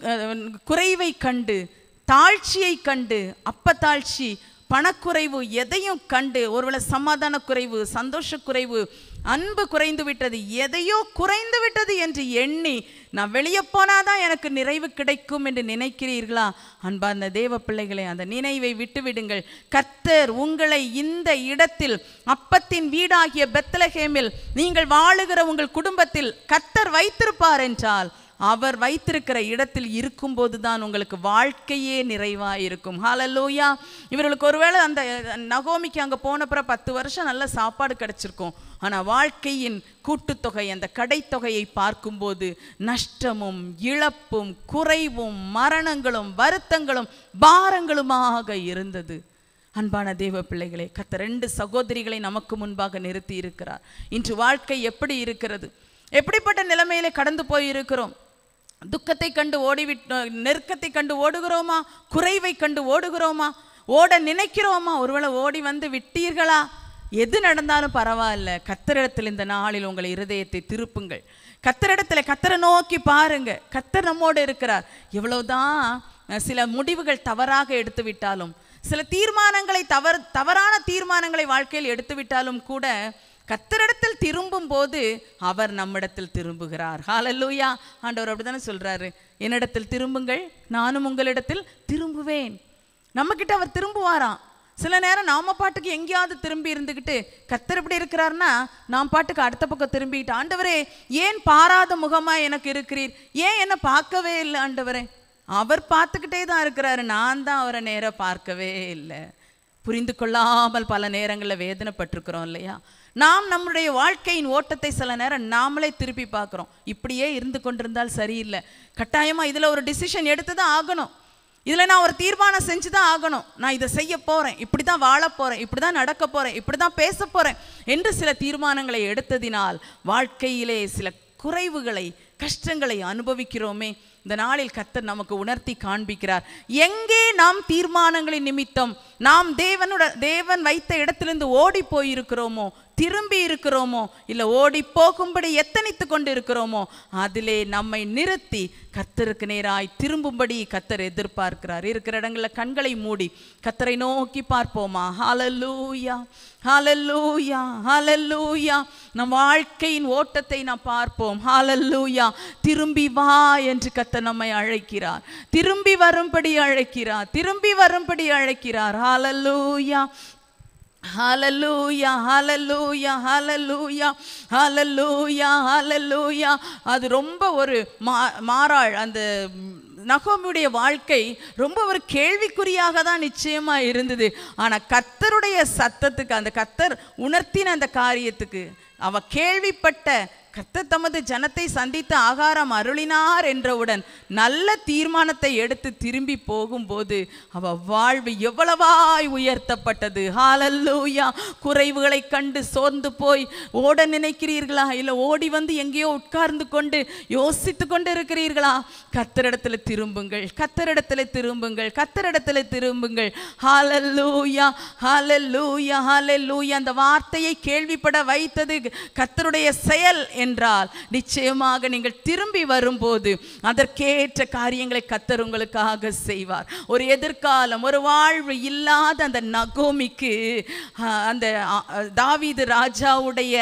குறைவை கண்டு தாழ்ச்சியை கண்டு அப்ப தாழ்ச்சி பணக்குறைவு எதையும் கண்டு ஒருவேளை சமாதான குறைவு சந்தோஷ குறைவு அன்பு குறைந்து விட்டது எதையோ குறைந்து விட்டது என்று எண்ணி நான் வெளியே போனாதான் எனக்கு நிறைவு கிடைக்கும் என்று நினைக்கிறீர்களா அந்த தேவ பிள்ளைகளை அந்த நினைவை விட்டுவிடுங்கள் கர்த்தர் உங்களை இந்த இடத்தில் அப்பத்தின் வீடாகிய பெத்தலஹேமில் நீங்கள் வாழுகிற உங்கள் குடும்பத்தில் கர்த்தர் வைத்திருப்பார் என்றால் அவர் வைத்திருக்கிற இடத்தில் இருக்கும்போது தான் உங்களுக்கு வாழ்க்கையே நிறைவாக இருக்கும் ஹாலல்லூயா இவர்களுக்கு ஒருவேளை அந்த நகோமிக்கு அங்கே போனப்புறம் பத்து வருஷம் நல்ல சாப்பாடு கிடச்சிருக்கும் ஆனால் வாழ்க்கையின் கூட்டுத்தொகை அந்த கடைத்தொகையை பார்க்கும்போது நஷ்டமும் இழப்பும் குறைவும் மரணங்களும் வருத்தங்களும் பாரங்களுமாக இருந்தது அன்பான தேவ பிள்ளைகளே கத்த ரெண்டு சகோதரிகளை நமக்கு முன்பாக நிறுத்தி இருக்கிறார் இன்று வாழ்க்கை எப்படி இருக்கிறது எப்படிப்பட்ட நிலைமையிலே கடந்து போயிருக்கிறோம் துக்கத்தை கண்டு ஓடிவிட்டு நெருக்கத்தை கண்டு ஓடுகிறோமா குறைவை கண்டு ஓடுகிறோமா ஓட நினைக்கிறோமா ஒருவேளை ஓடி வந்து விட்டீர்களா எது நடந்தாலும் பரவாயில்ல கத்தரிடத்தில் இந்த நாளில் உங்கள் இருதயத்தை திருப்புங்கள் கத்தரிடத்தில் கத்தரை நோக்கி பாருங்க கத்தர் நம்மோடு இருக்கிறார் எவ்வளவுதான் சில முடிவுகள் தவறாக எடுத்து விட்டாலும் சில தீர்மானங்களை தவறு தவறான தீர்மானங்களை வாழ்க்கையில் எடுத்து விட்டாலும் கூட கத்தரிடத்தில் திரும்பும் போது அவர் நம்மிடத்தில் திரும்புகிறார் ஹாலல்லூயா ஆண்டவர் அப்படி தானே சொல்கிறாரு என்னிடத்தில் திரும்புங்கள் நானும் உங்களிடத்தில் திரும்புவேன் நம்மக்கிட்ட அவர் திரும்புவாராம் சில நேரம் நாம பாட்டுக்கு எங்கேயாவது திரும்பி இருந்துக்கிட்டு கத்தர் இப்படி இருக்கிறாருன்னா நாம் பாட்டுக்கு அடுத்த பக்கம் திரும்பிக்கிட்டு ஆண்டவரே ஏன் பாராத முகமாக எனக்கு இருக்கிறீர் ஏன் என்னை பார்க்கவே இல்லை ஆண்டவரே அவர் பார்த்துக்கிட்டே தான் இருக்கிறாரு நான் தான் அவரை நேராக பார்க்கவே இல்லை புரிந்து கொள்ளாமல் பல நேரங்களில் வேதனைப்பட்டிருக்கிறோம் இல்லையா நாம் நம்முடைய வாழ்க்கையின் ஓட்டத்தை சில நேரம் நாமளே திருப்பி பார்க்குறோம் இப்படியே இருந்து கொண்டிருந்தால் சரியில்லை கட்டாயமாக இதில் ஒரு டிசிஷன் எடுத்து தான் ஆகணும் இதில் நான் ஒரு தீர்மானம் செஞ்சு தான் ஆகணும் நான் இதை செய்ய போகிறேன் இப்படி தான் வாழ போகிறேன் இப்படி தான் நடக்க போகிறேன் இப்படி தான் பேச போகிறேன் என்று சில தீர்மானங்களை எடுத்ததினால் வாழ்க்கையிலே சில குறைவுகளை கஷ்டங்களை அனுபவிக்கிறோமே இந்த நாளில் கத்தர் நமக்கு உணர்த்தி காண்பிக்கிறார் எங்கே நாம் தீர்மானங்களின் நிமித்தம் நாம் தேவனுட தேவன் வைத்த இடத்திலிருந்து ஓடி போயிருக்கிறோமோ திரும்பி இருக்கிறோமோ இல்லை ஓடி போகும்படி எத்தனித்து கொண்டு இருக்கிறோமோ அதிலே நம்மை நிறுத்தி கத்தருக்கு நேராய் திரும்பும்படி கத்தர் எதிர்பார்க்கிறார் இருக்கிற இடங்களில் கண்களை மூடி கத்தரை நோக்கி பார்ப்போமா ஹலலூயா ஹலல்லூயா ஹலல்லூயா நம் வாழ்க்கையின் ஓட்டத்தை நாம் பார்ப்போம் ஹாலல்லூயா திரும்பி வா என்று கத்த நம்மை அழைக்கிறார் திரும்பி வரும்படி அழைக்கிறார் திரும்பி வரும்படி அழைக்கிறார் hallelujah hallelujah hallelujah hallelujah hallelujah hallelujah அது ரொம்ப ஒரு மா மாறாள் அந்த நகோமியுடைய வாழ்க்கை ரொம்ப ஒரு கேள்விக்குறியாக தான் நிச்சயமாக இருந்தது ஆனால் கத்தருடைய சத்தத்துக்கு அந்த கத்தர் உணர்த்தின அந்த காரியத்துக்கு அவ கேள்விப்பட்ட கத்த தமது ஜனத்தை சந்தித்து ஆகாரம் அருளினார் என்றவுடன் நல்ல தீர்மானத்தை எடுத்து திரும்பி போகும்போது அவ வாழ்வு எவ்வளவாய் உயர்த்தப்பட்டது ஹாலல்லூயா குறைவுகளை கண்டு சோர்ந்து போய் ஓட நினைக்கிறீர்களா இல்லை ஓடி வந்து எங்கேயோ உட்கார்ந்து கொண்டு யோசித்து கொண்டு இருக்கிறீர்களா கத்தரிடத்தில் திரும்புங்கள் கத்தரிடத்தில் திரும்புங்கள் கத்தரிடத்தில் திரும்புங்கள் ஹாலல்லூயா ஹாலல்லூயா ஹாலல்லூயா அந்த வார்த்தையை கேள்விப்பட வைத்தது கத்தருடைய செயல் என்றால் நிச்சயமாக நீங்கள் திரும்பி வரும்போது அதற்கேற்ற காரியங்களை கத்தர் உங்களுக்காக செய்வார் ஒரு எதிர்காலம் ஒரு வாழ்வு இல்லாத அந்த நகோமிக்கு அந்த தாவீது ராஜாவுடைய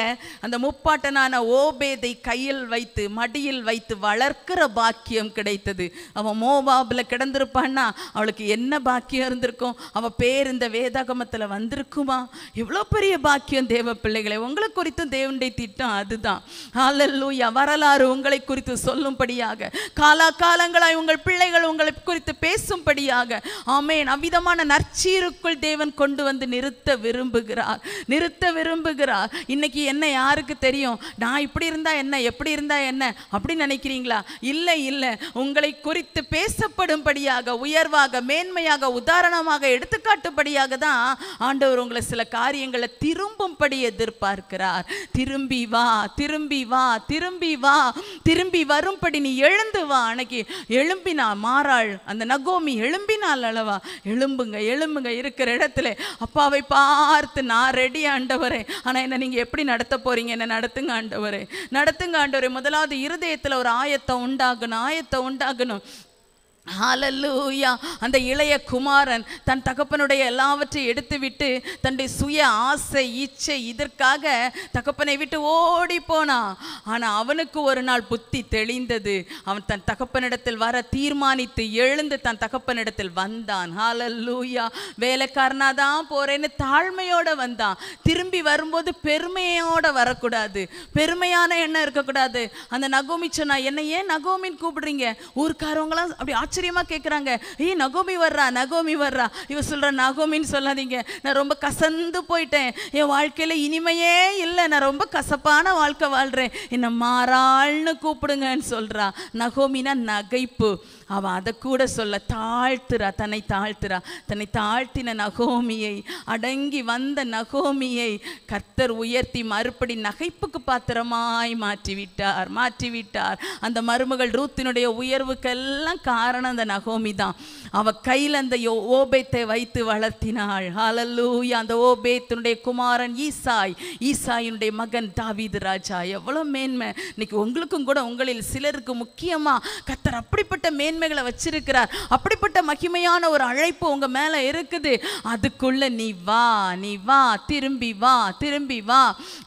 அந்த முப்பாட்டனான ஓபேதை கையில் வைத்து மடியில் வைத்து வளர்க்கிற பாக்கியம் கிடைத்தது அவன் மோபாபில் கிடந்திருப்பான்னா அவளுக்கு என்ன பாக்கியம் இருந்திருக்கும் அவள் பேர் இந்த வேதாகமத்தில் வந்திருக்குமா எவ்வளோ பெரிய பாக்கியம் தேவ பிள்ளைகளை உங்களை குறித்தும் தேவனுடைய திட்டம் அதுதான் ஹாலல்லூயா வரலாறு உங்களை குறித்து சொல்லும்படியாக காலாகாலங்களாய் உங்கள் பிள்ளைகள் உங்களை குறித்து பேசும்படியாக ஆமேன் அவ்விதமான நற்சீருக்குள் தேவன் கொண்டு வந்து நிறுத்த விரும்புகிறார் நிறுத்த விரும்புகிறார் இன்னைக்கு என்ன யாருக்கு தெரியும் நான் இப்படி இருந்தா என்ன எப்படி இருந்தா என்ன அப்படின்னு நினைக்கிறீங்களா இல்லை இல்லை உங்களை குறித்து பேசப்படும்படியாக உயர்வாக மேன்மையாக உதாரணமாக எடுத்துக்காட்டுபடியாக தான் ஆண்டவர் உங்களை சில காரியங்களை திரும்பும்படி எதிர்பார்க்கிறார் திரும்பி வா திரும்பி வா திரும்பி வா திரும்பி வரும்படி நீ எழுந்து வா அன்னைக்கு எழும்பினா மாறாள் அந்த நகோமி எழும்பினால் அளவா எழும்புங்க எழும்புங்க இருக்கிற இடத்துல அப்பாவை பார்த்து நான் ரெடி ஆண்டவரே ஆனால் என்ன நீங்கள் எப்படி நடத்த போறீங்க என்ன நடத்துங்க ஆண்டவரே நடத்துங்க ஆண்டவரே முதலாவது இருதயத்தில் ஒரு ஆயத்தை உண்டாகணும் ஆயத்தை உண்டாகணும் ஹாலல்லூயா அந்த இளைய குமாரன் தன் தகப்பனுடைய எல்லாவற்றையும் எடுத்துவிட்டு தன்னுடைய சுய ஆசை இச்சை இதற்காக தகப்பனை விட்டு ஓடி போனான் ஆனால் அவனுக்கு ஒரு நாள் புத்தி தெளிந்தது அவன் தன் தகப்பனிடத்தில் வர தீர்மானித்து எழுந்து தன் தகப்பனிடத்தில் வந்தான் ஹாலல்லூயா வேலைக்காரனாக தான் போகிறேன்னு தாழ்மையோடு வந்தான் திரும்பி வரும்போது பெருமையோடு வரக்கூடாது பெருமையான எண்ணம் இருக்கக்கூடாது அந்த நகோமிச்சனா என்னை ஏன் நகோமின்னு கூப்பிடுறீங்க ஊருக்காரவங்களாம் அப்படி ஆச்சரிய ஆச்சரியமாக கேட்குறாங்க ஏய் நகோமி வர்றா நகோமி வர்றா இவ சொல்கிற நகோமின்னு சொல்லாதீங்க நான் ரொம்ப கசந்து போயிட்டேன் என் வாழ்க்கையில் இனிமையே இல்லை நான் ரொம்ப கசப்பான வாழ்க்கை வாழ்கிறேன் என்னை மாறாள்னு கூப்பிடுங்கன்னு சொல்கிறா நகோமினா நகைப்பு அவள் அதை கூட சொல்ல தாழ்த்துறா தன்னை தாழ்த்துறா தன்னை தாழ்த்தின நகோமியை அடங்கி வந்த நகோமியை கர்த்தர் உயர்த்தி மறுபடி நகைப்புக்கு பாத்திரமாய் மாற்றிவிட்டார் மாற்றிவிட்டார் அந்த மருமகள் ரூத்தினுடைய உயர்வுக்கெல்லாம் காரணம் அந்த நகோமி தான் அவள் கையில் அந்த ஓபேத்தை வைத்து வளர்த்தினாள் ஹலல்லூயா அந்த ஓபேத்தினுடைய குமாரன் ஈசாய் ஈசாயினுடைய மகன் தாவீது ராஜா எவ்வளோ மேன்மை இன்னைக்கு உங்களுக்கும் கூட உங்களில் சிலருக்கு முக்கியமாக கத்தர் அப்படிப்பட்ட மேன்மை நன்மைகளை வச்சிருக்கிறார் அப்படிப்பட்ட மகிமையான ஒரு அழைப்பு உங்க மேல இருக்குது அதுக்குள்ள நீ வா நீ வா திரும்பி வா திரும்பி வா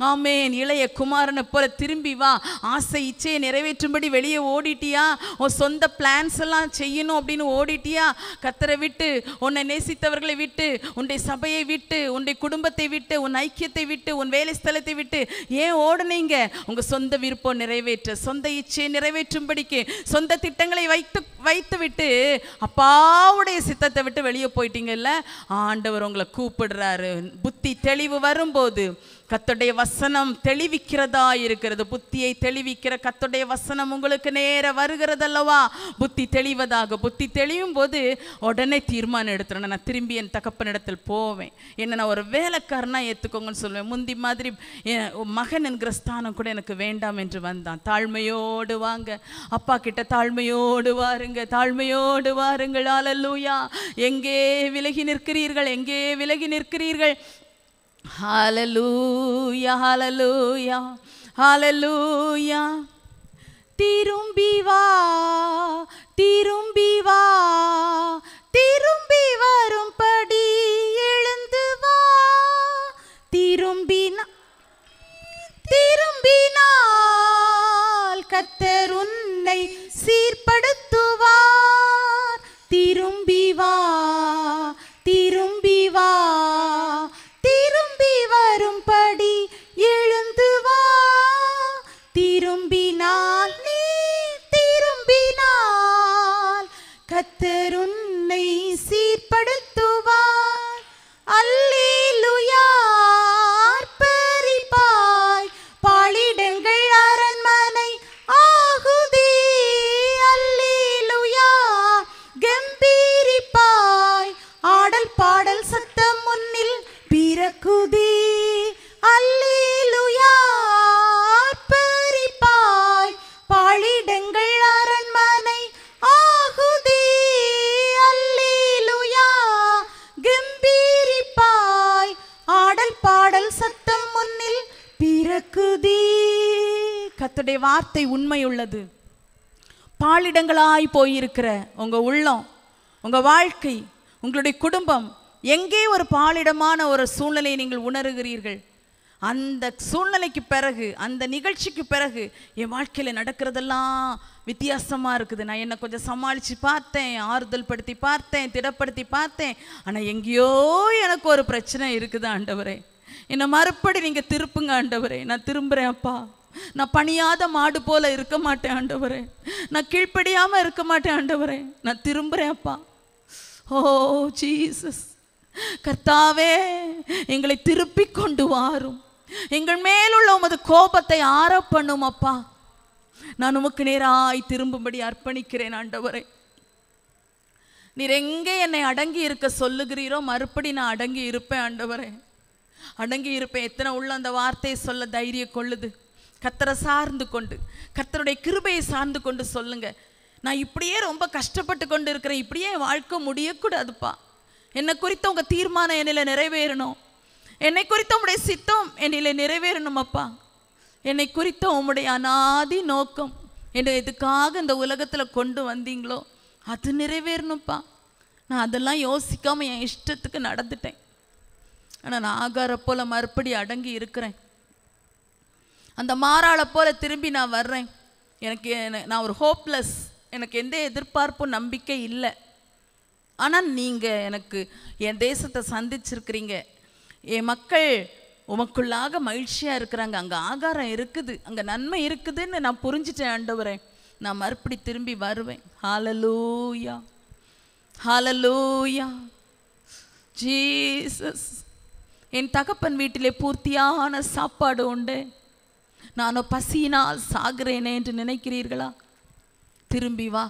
ஆமேன் இளைய குமாரனை போல திரும்பி வா ஆசை இச்சையை நிறைவேற்றும்படி வெளியே ஓடிட்டியா உன் சொந்த பிளான்ஸ் எல்லாம் செய்யணும் அப்படின்னு ஓடிட்டியா கத்தரை விட்டு உன்னை நேசித்தவர்களை விட்டு உன்னுடைய சபையை விட்டு உன்னுடைய குடும்பத்தை விட்டு உன் ஐக்கியத்தை விட்டு உன் வேலை ஸ்தலத்தை விட்டு ஏன் ஓடுனீங்க உங்க சொந்த விருப்பம் நிறைவேற்ற சொந்த இச்சையை நிறைவேற்றும்படிக்கு சொந்த திட்டங்களை வைத்து வைத்து விட்டு அப்பாவுடைய சித்தத்தை விட்டு வெளியே போயிட்டீங்கல்ல ஆண்டவர் உங்களை கூப்பிடுறாரு புத்தி தெளிவு வரும்போது கத்துடைய வசனம் தெளிவிக்கிறதா இருக்கிறது புத்தியை தெளிவிக்கிற கத்துடைய வசனம் உங்களுக்கு நேர வருகிறதல்லவா புத்தி தெளிவதாக புத்தி தெளியும் போது உடனே தீர்மானம் எடுத்துடணும் நான் திரும்பி என் தகப்பனிடத்தில் போவேன் என்ன நான் ஒரு வேலைக்காரனா ஏற்றுக்கோங்கன்னு சொல்லுவேன் முந்தி மாதிரி மகன் என்கிற ஸ்தானம் கூட எனக்கு வேண்டாம் என்று வந்தான் தாழ்மையோடு வாங்க அப்பா கிட்ட தாழ்மையோடு வாருங்க தாழ்மையோடு வாருங்கள் ஆலல்லூயா எங்கே விலகி நிற்கிறீர்கள் எங்கே விலகி நிற்கிறீர்கள் ஹாலலூயா ஹாலலூயா ஹாலலூயா திரும்பி வா திரும்பி வா திரும்பி வரும்படி எழுந்து வா திரும்பினா திரும்பினால் கத்தர் உன்னை சீர்படுத்துவார் திரும்பி வா திரும்பி வா கத்தருன்னை சீர்படுத்துவார் அல்லே கத்துடைய வார்த்தை உண்மை உள்ளது பாலிடங்களாய் போயிருக்கிற உங்கள் உள்ளம் உங்கள் வாழ்க்கை உங்களுடைய குடும்பம் எங்கே ஒரு பாலிடமான ஒரு சூழ்நிலையை நீங்கள் உணர்கிறீர்கள் அந்த சூழ்நிலைக்கு பிறகு அந்த நிகழ்ச்சிக்கு பிறகு என் வாழ்க்கையில் நடக்கிறதெல்லாம் வித்தியாசமாக இருக்குது நான் என்னை கொஞ்சம் சமாளித்து பார்த்தேன் ஆறுதல் படுத்தி பார்த்தேன் திடப்படுத்தி பார்த்தேன் ஆனால் எங்கேயோ எனக்கு ஒரு பிரச்சனை இருக்குது ஆண்டவரே என்னை மறுபடி நீங்கள் திருப்புங்க ஆண்டவரே நான் திரும்புகிறேன் அப்பா நான் பணியாத மாடு போல இருக்க மாட்டேன் ஆண்டவரே நான் கீழ்ப்படியாமல் இருக்க மாட்டேன் ஆண்டவரே நான் திரும்புகிறேன் அப்பா ஓ ஜீசஸ் கர்த்தாவே எங்களை திருப்பி கொண்டு வாரும் எங்கள் மேலுள்ள உமது கோபத்தை ஆற பண்ணும் அப்பா நான் உமக்கு நேராய் திரும்பும்படி அர்ப்பணிக்கிறேன் ஆண்டவரே நீர் எங்கே என்னை அடங்கி இருக்க சொல்லுகிறீரோ மறுபடி நான் அடங்கி இருப்பேன் ஆண்டவரே அடங்கி இருப்பேன் எத்தனை உள்ள அந்த வார்த்தையை சொல்ல தைரியம் கொள்ளுது கத்தரை சார்ந்து கொண்டு கத்தருடைய கிருபையை சார்ந்து கொண்டு சொல்லுங்கள் நான் இப்படியே ரொம்ப கஷ்டப்பட்டு கொண்டு இருக்கிறேன் இப்படியே வாழ்க்கை முடியக்கூடாதுப்பா என்னை குறித்த உங்கள் தீர்மானம் என்னில் நிறைவேறணும் என்னை குறித்த உங்களுடைய சித்தம் என்னில் நிறைவேறணும் அப்பா என்னை குறித்த உங்களுடைய அநாதி நோக்கம் என்னை எதுக்காக இந்த உலகத்தில் கொண்டு வந்தீங்களோ அது நிறைவேறணும்ப்பா நான் அதெல்லாம் யோசிக்காமல் என் இஷ்டத்துக்கு நடந்துட்டேன் ஆனால் நான் ஆகார போல் மறுபடி அடங்கி இருக்கிறேன் அந்த மாறாளை போல் திரும்பி நான் வர்றேன் எனக்கு நான் ஒரு ஹோப்லெஸ் எனக்கு எந்த எதிர்பார்ப்பும் நம்பிக்கை இல்லை ஆனால் நீங்கள் எனக்கு என் தேசத்தை சந்திச்சிருக்கிறீங்க என் மக்கள் உமக்குள்ளாக மகிழ்ச்சியாக இருக்கிறாங்க அங்கே ஆகாரம் இருக்குது அங்கே நன்மை இருக்குதுன்னு நான் புரிஞ்சிட்டேன் ஆண்டவரேன் நான் மறுபடி திரும்பி வருவேன் ஹாலலூயா ஹாலலூயா ஜீசஸ் என் தகப்பன் வீட்டிலே பூர்த்தியான சாப்பாடு உண்டு நானோ பசியினால் சாகிறேனே என்று நினைக்கிறீர்களா திரும்பி வா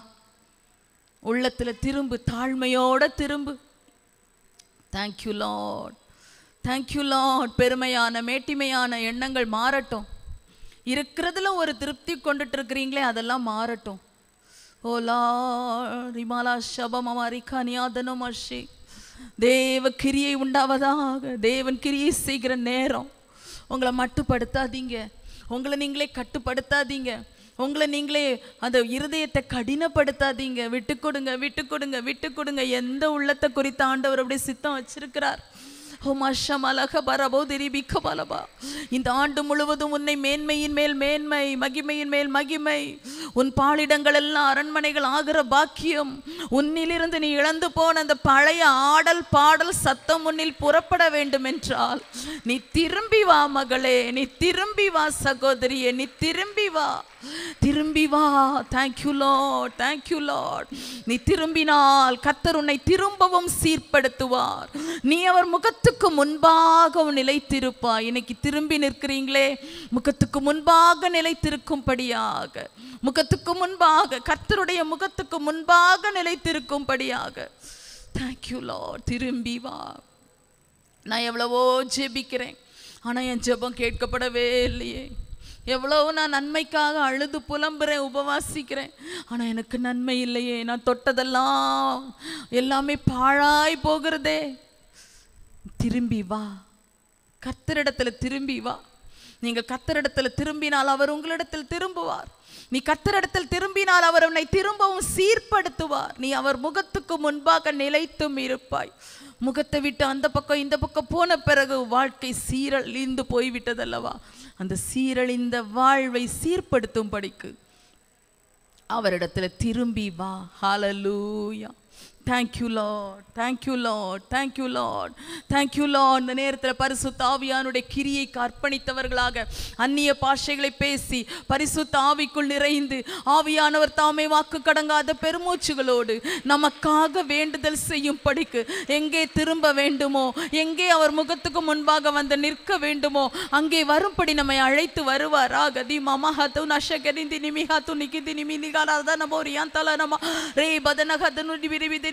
உள்ளத்தில் திரும்பு தாழ்மையோட திரும்பு தேங்க்யூ லாட் தேங்க்யூ லாட் பெருமையான மேட்டிமையான எண்ணங்கள் மாறட்டும் இருக்கிறதுல ஒரு திருப்தி கொண்டுட்டு இருக்கிறீங்களே அதெல்லாம் மாறட்டும் ஓலா ரிமாலா ஷபமமா ரிகானியாதனோ அஷி தேவ கிரியை உண்டாவதாக தேவன் கிரியை செய்கிற நேரம் உங்களை மட்டுப்படுத்தாதீங்க உங்களை நீங்களே கட்டுப்படுத்தாதீங்க உங்களை நீங்களே அந்த இருதயத்தை கடினப்படுத்தாதீங்க விட்டு கொடுங்க விட்டு கொடுங்க விட்டு கொடுங்க எந்த உள்ளத்தை குறித்த ஆண்டவர் அப்படி சித்தம் வச்சிருக்கிறார் இந்த ஆண்டு முழுவதும் உன்னை மேன்மையின் மேல் மேன்மை மகிமையின் மேல் மகிமை உன் பாலிடங்கள் எல்லாம் அரண்மனைகள் ஆகிற பாக்கியம் உன்னிலிருந்து நீ இழந்து போன அந்த பழைய ஆடல் பாடல் சத்தம் உன்னில் புறப்பட வேண்டும் என்றால் நீ திரும்பி வா மகளே நீ திரும்பி வா சகோதரியே நீ திரும்பி வா திரும்பி வா தேங்க்யூ லார்ட் தேங்க்யூ லார்ட் நீ திரும்பினால் கத்தர் உன்னை திரும்பவும் சீர்படுத்துவார் நீ அவர் முகத்து முகத்துக்கு முன்பாக நிலைத்திருப்பா இன்னைக்கு திரும்பி நிற்கிறீங்களே முகத்துக்கு முன்பாக நிலைத்திருக்கும்படியாக முகத்துக்கு முன்பாக கர்த்தருடைய முகத்துக்கு முன்பாக நிலைத்திருக்கும்படியாக தேங்க்யூ திரும்பி வா நான் எவ்வளவோ ஜெபிக்கிறேன் ஆனால் என் ஜெபம் கேட்கப்படவே இல்லையே எவ்வளவு நான் நன்மைக்காக அழுது புலம்புறேன் உபவாசிக்கிறேன் ஆனால் எனக்கு நன்மை இல்லையே நான் தொட்டதெல்லாம் எல்லாமே பாழாய் போகிறதே திரும்பி வா கத்தரிடத்தில் திரும்பி வா நீங்கள் கத்தரிடத்தில் திரும்பினால் அவர் உங்களிடத்தில் திரும்புவார் நீ கத்தரிடத்தில் திரும்பினால் அவர் உன்னை திரும்பவும் சீர்படுத்துவார் நீ அவர் முகத்துக்கு முன்பாக நிலைத்தும் இருப்பாய் முகத்தை விட்டு அந்த பக்கம் இந்த பக்கம் போன பிறகு வாழ்க்கை சீரழிந்து போய்விட்டதல்லவா அந்த சீரழிந்த வாழ்வை சீர்படுத்தும் படிக்கு அவரிடத்துல திரும்பி வா hallelujah thank you lord thank you lord thank you lord thank you லா இந்த நேரத்தில் பரிசுத்த ஆவியானுடைய கிரியை அர்ப்பணித்தவர்களாக அந்நிய பாஷைகளை பேசி பரிசுத்த ஆவிக்குள் நிறைந்து ஆவியானவர் தாமே வாக்கு கடங்காத பெருமூச்சுகளோடு நமக்காக வேண்டுதல் செய்யும் படிக்கு எங்கே திரும்ப வேண்டுமோ எங்கே அவர் முகத்துக்கு முன்பாக வந்து நிற்க வேண்டுமோ அங்கே வரும்படி நம்மை அழைத்து வருவார் ஆகதி மமஹத்து நஷகரிந்தி நிமிஹத்து நிகிதி நிமி நிகாராதனமோ நம்ம ரே பதனகதனு விரிவிதி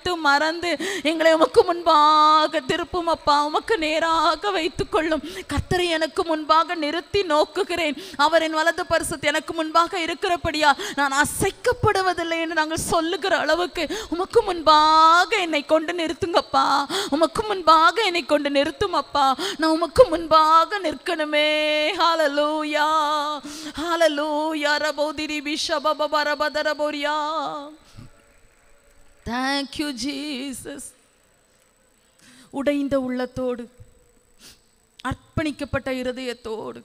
விட்டு மறந்து எங்களை உமக்கு முன்பாக திருப்பும் அப்பா உமக்கு நேராக கொள்ளும் கர்த்தரை எனக்கு முன்பாக நிறுத்தி நோக்குகிறேன் அவரின் வலது பரிசத்து எனக்கு முன்பாக இருக்கிறபடியா நான் அசைக்கப்படுவதில்லை என்று நாங்கள் சொல்லுகிற அளவுக்கு உமக்கு முன்பாக என்னை கொண்டு நிறுத்துங்கப்பா உமக்கு முன்பாக என்னை கொண்டு நிறுத்தும் அப்பா நான் உமக்கு முன்பாக நிற்கணுமே ஹாலலூயா ஹாலலூயா ரபோதிரி பிஷபபரபதரபோரியா தேங்க்யூ ஜீசஸ் உடைந்த உள்ளத்தோடு அர்ப்பணிக்கப்பட்ட இருதயத்தோடு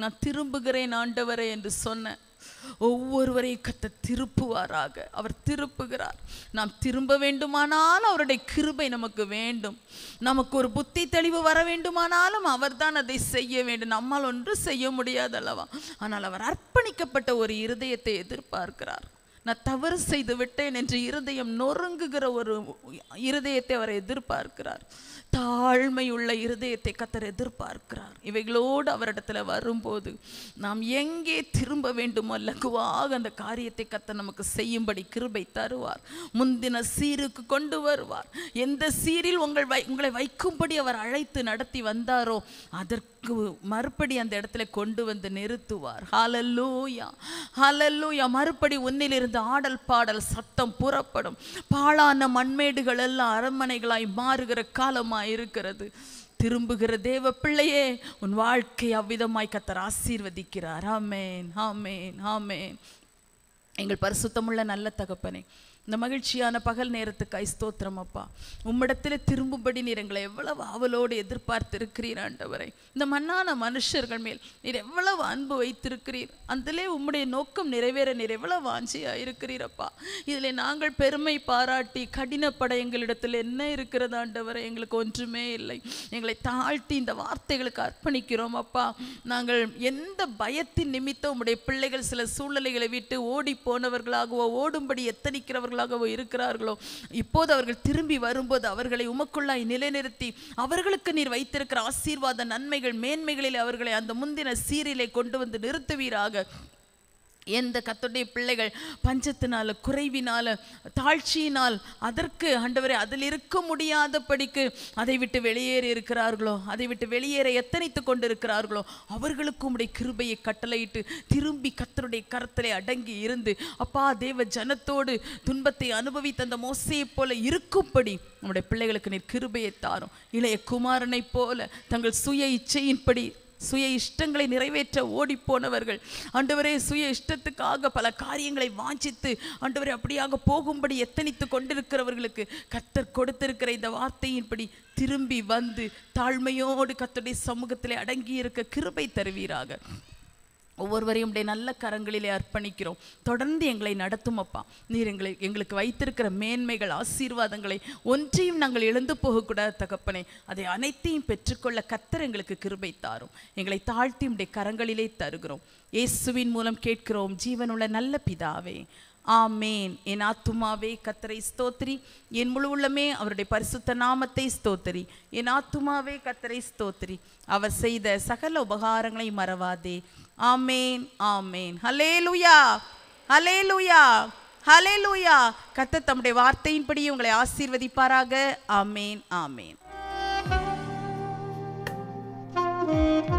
நான் திரும்புகிறேன் ஆண்டவரே என்று சொன்னேன் ஒவ்வொருவரையும் கத்த திருப்புவாராக அவர் திருப்புகிறார் நாம் திரும்ப வேண்டுமானால் அவருடைய கிருபை நமக்கு வேண்டும் நமக்கு ஒரு புத்தி தெளிவு வர வேண்டுமானாலும் அவர் தான் அதை செய்ய வேண்டும் நம்மால் ஒன்று செய்ய முடியாது அல்லவா ஆனால் அவர் அர்ப்பணிக்கப்பட்ட ஒரு இருதயத்தை எதிர்பார்க்கிறார் நான் தவறு செய்து விட்டேன் என்று இருதயம் நொறுங்குகிற ஒரு இருதயத்தை அவர் எதிர்பார்க்கிறார் தாழ்மையுள்ள இருதயத்தை கத்தர் எதிர்பார்க்கிறார் இவைகளோடு அவரிடத்துல வரும்போது நாம் எங்கே திரும்ப வேண்டுமோ லகுவாக அந்த காரியத்தை கத்த நமக்கு செய்யும்படி கிருபை தருவார் முந்தின சீருக்கு கொண்டு வருவார் எந்த சீரில் உங்கள் வை உங்களை வைக்கும்படி அவர் அழைத்து நடத்தி வந்தாரோ அதற்கு மறுபடி அந்த இடத்துல கொண்டு வந்து நிறுத்துவார் ஹலல்லூயா ஹலல்லூயா மறுபடி உன்னிலிருந்து ஆடல் பாடல் சத்தம் புறப்படும் பாழான மண்மேடுகள் எல்லாம் அரண்மனைகளாய் மாறுகிற காலமாய் இருக்கிறது திரும்புகிற தேவ பிள்ளையே உன் வாழ்க்கை அவ்விதமாய் கத்தர் ஆசீர்வதிக்கிறார் ஆமேன் ஆமேன் ஆமேன் எங்கள் பரிசுத்தமுள்ள நல்ல தகப்பனே இந்த மகிழ்ச்சியான பகல் நேரத்துக்கு ஐஸ்தோத்திரம் அப்பா உம்மிடத்தில் திரும்பும்படி நீர் எங்களை எவ்வளவு ஆவலோடு எதிர்பார்த்திருக்கிறீர் ஆண்டவரை இந்த மண்ணான மனுஷர்கள் மேல் நீர் எவ்வளவு அன்பு வைத்திருக்கிறீர் அதிலே உம்முடைய நோக்கம் நிறைவேற நீர் எவ்வளவு வாஞ்சியாக இருக்கிறீர் அப்பா இதில் நாங்கள் பெருமை பாராட்டி கடினப்பட எங்களிடத்தில் என்ன இருக்கிறது ஆண்டவரை எங்களுக்கு ஒன்றுமே இல்லை எங்களை தாழ்த்தி இந்த வார்த்தைகளுக்கு அர்ப்பணிக்கிறோம் அப்பா நாங்கள் எந்த பயத்தின் நிமித்தம் உம்முடைய பிள்ளைகள் சில சூழ்நிலைகளை விட்டு ஓடி போனவர்களாகவோ ஓடும்படி எத்தனிக்கிறவர்கள் இருக்கிறார்களாகவோ இருக்கிறார்களோ இப்போது அவர்கள் திரும்பி வரும்போது அவர்களை உமக்குள்ளாய் நிலைநிறுத்தி அவர்களுக்கு நீர் வைத்திருக்கிற ஆசீர்வாத நன்மைகள் மேன்மைகளில் அவர்களை அந்த முந்தின சீரிலே கொண்டு வந்து நிறுத்துவீராக எந்த கத்துடைய பிள்ளைகள் பஞ்சத்தினால குறைவினால தாழ்ச்சியினால் அதற்கு ஆண்டவரை அதில் இருக்க முடியாதபடிக்கு அதை விட்டு வெளியேறி இருக்கிறார்களோ அதை விட்டு வெளியேற எத்தனைத்து கொண்டிருக்கிறார்களோ அவர்களுக்கும் உடைய கிருபையை கட்டளையிட்டு திரும்பி கத்தருடைய கரத்திலே அடங்கி இருந்து அப்பா தேவ ஜனத்தோடு துன்பத்தை அனுபவித்த அந்த மோசையை போல இருக்கும்படி நம்முடைய பிள்ளைகளுக்கு நீர் கிருபையை தாரும் இளைய குமாரனைப் போல தங்கள் சுய இச்சையின்படி சுய இஷ்டங்களை நிறைவேற்ற ஓடி போனவர்கள் சுய இஷ்டத்துக்காக பல காரியங்களை வாஞ்சித்து அன்றுவரே அப்படியாக போகும்படி எத்தனித்து கொண்டிருக்கிறவர்களுக்கு கத்தர் கொடுத்திருக்கிற இந்த வார்த்தையின்படி திரும்பி வந்து தாழ்மையோடு கத்தருடைய சமூகத்தில் அடங்கி இருக்க கிருபை தருவீராக ஒவ்வொருவரையும் உடைய நல்ல கரங்களிலே அர்ப்பணிக்கிறோம் தொடர்ந்து எங்களை நடத்தும் அப்பா நீர் எங்களை எங்களுக்கு வைத்திருக்கிற மேன்மைகள் ஆசீர்வாதங்களை ஒன்றையும் நாங்கள் எழுந்து போகக்கூடாது தகப்பனே அதை அனைத்தையும் பெற்றுக்கொள்ள கத்தர் எங்களுக்கு கிருபை தாரும் எங்களை தாழ்த்தி உடைய கரங்களிலே தருகிறோம் இயேசுவின் மூலம் கேட்கிறோம் ஜீவனுள்ள நல்ல பிதாவே ஆமேன் என் ஆத்துமாவே கத்தரை ஸ்தோத்திரி என் முழு உள்ளமே அவருடைய பரிசுத்த நாமத்தை ஸ்தோத்திரி என் ஆத்துமாவே கத்தரை ஸ்தோத்திரி அவர் செய்த சகல உபகாரங்களை மறவாதே ஆமேன் ஆமேன் ஹலே லுயா ஹலே லுயா ஹலே லுயா கத்த தம்முடைய வார்த்தையின்படி உங்களை ஆசீர்வதிப்பாராக ஆமேன் ஆமேன்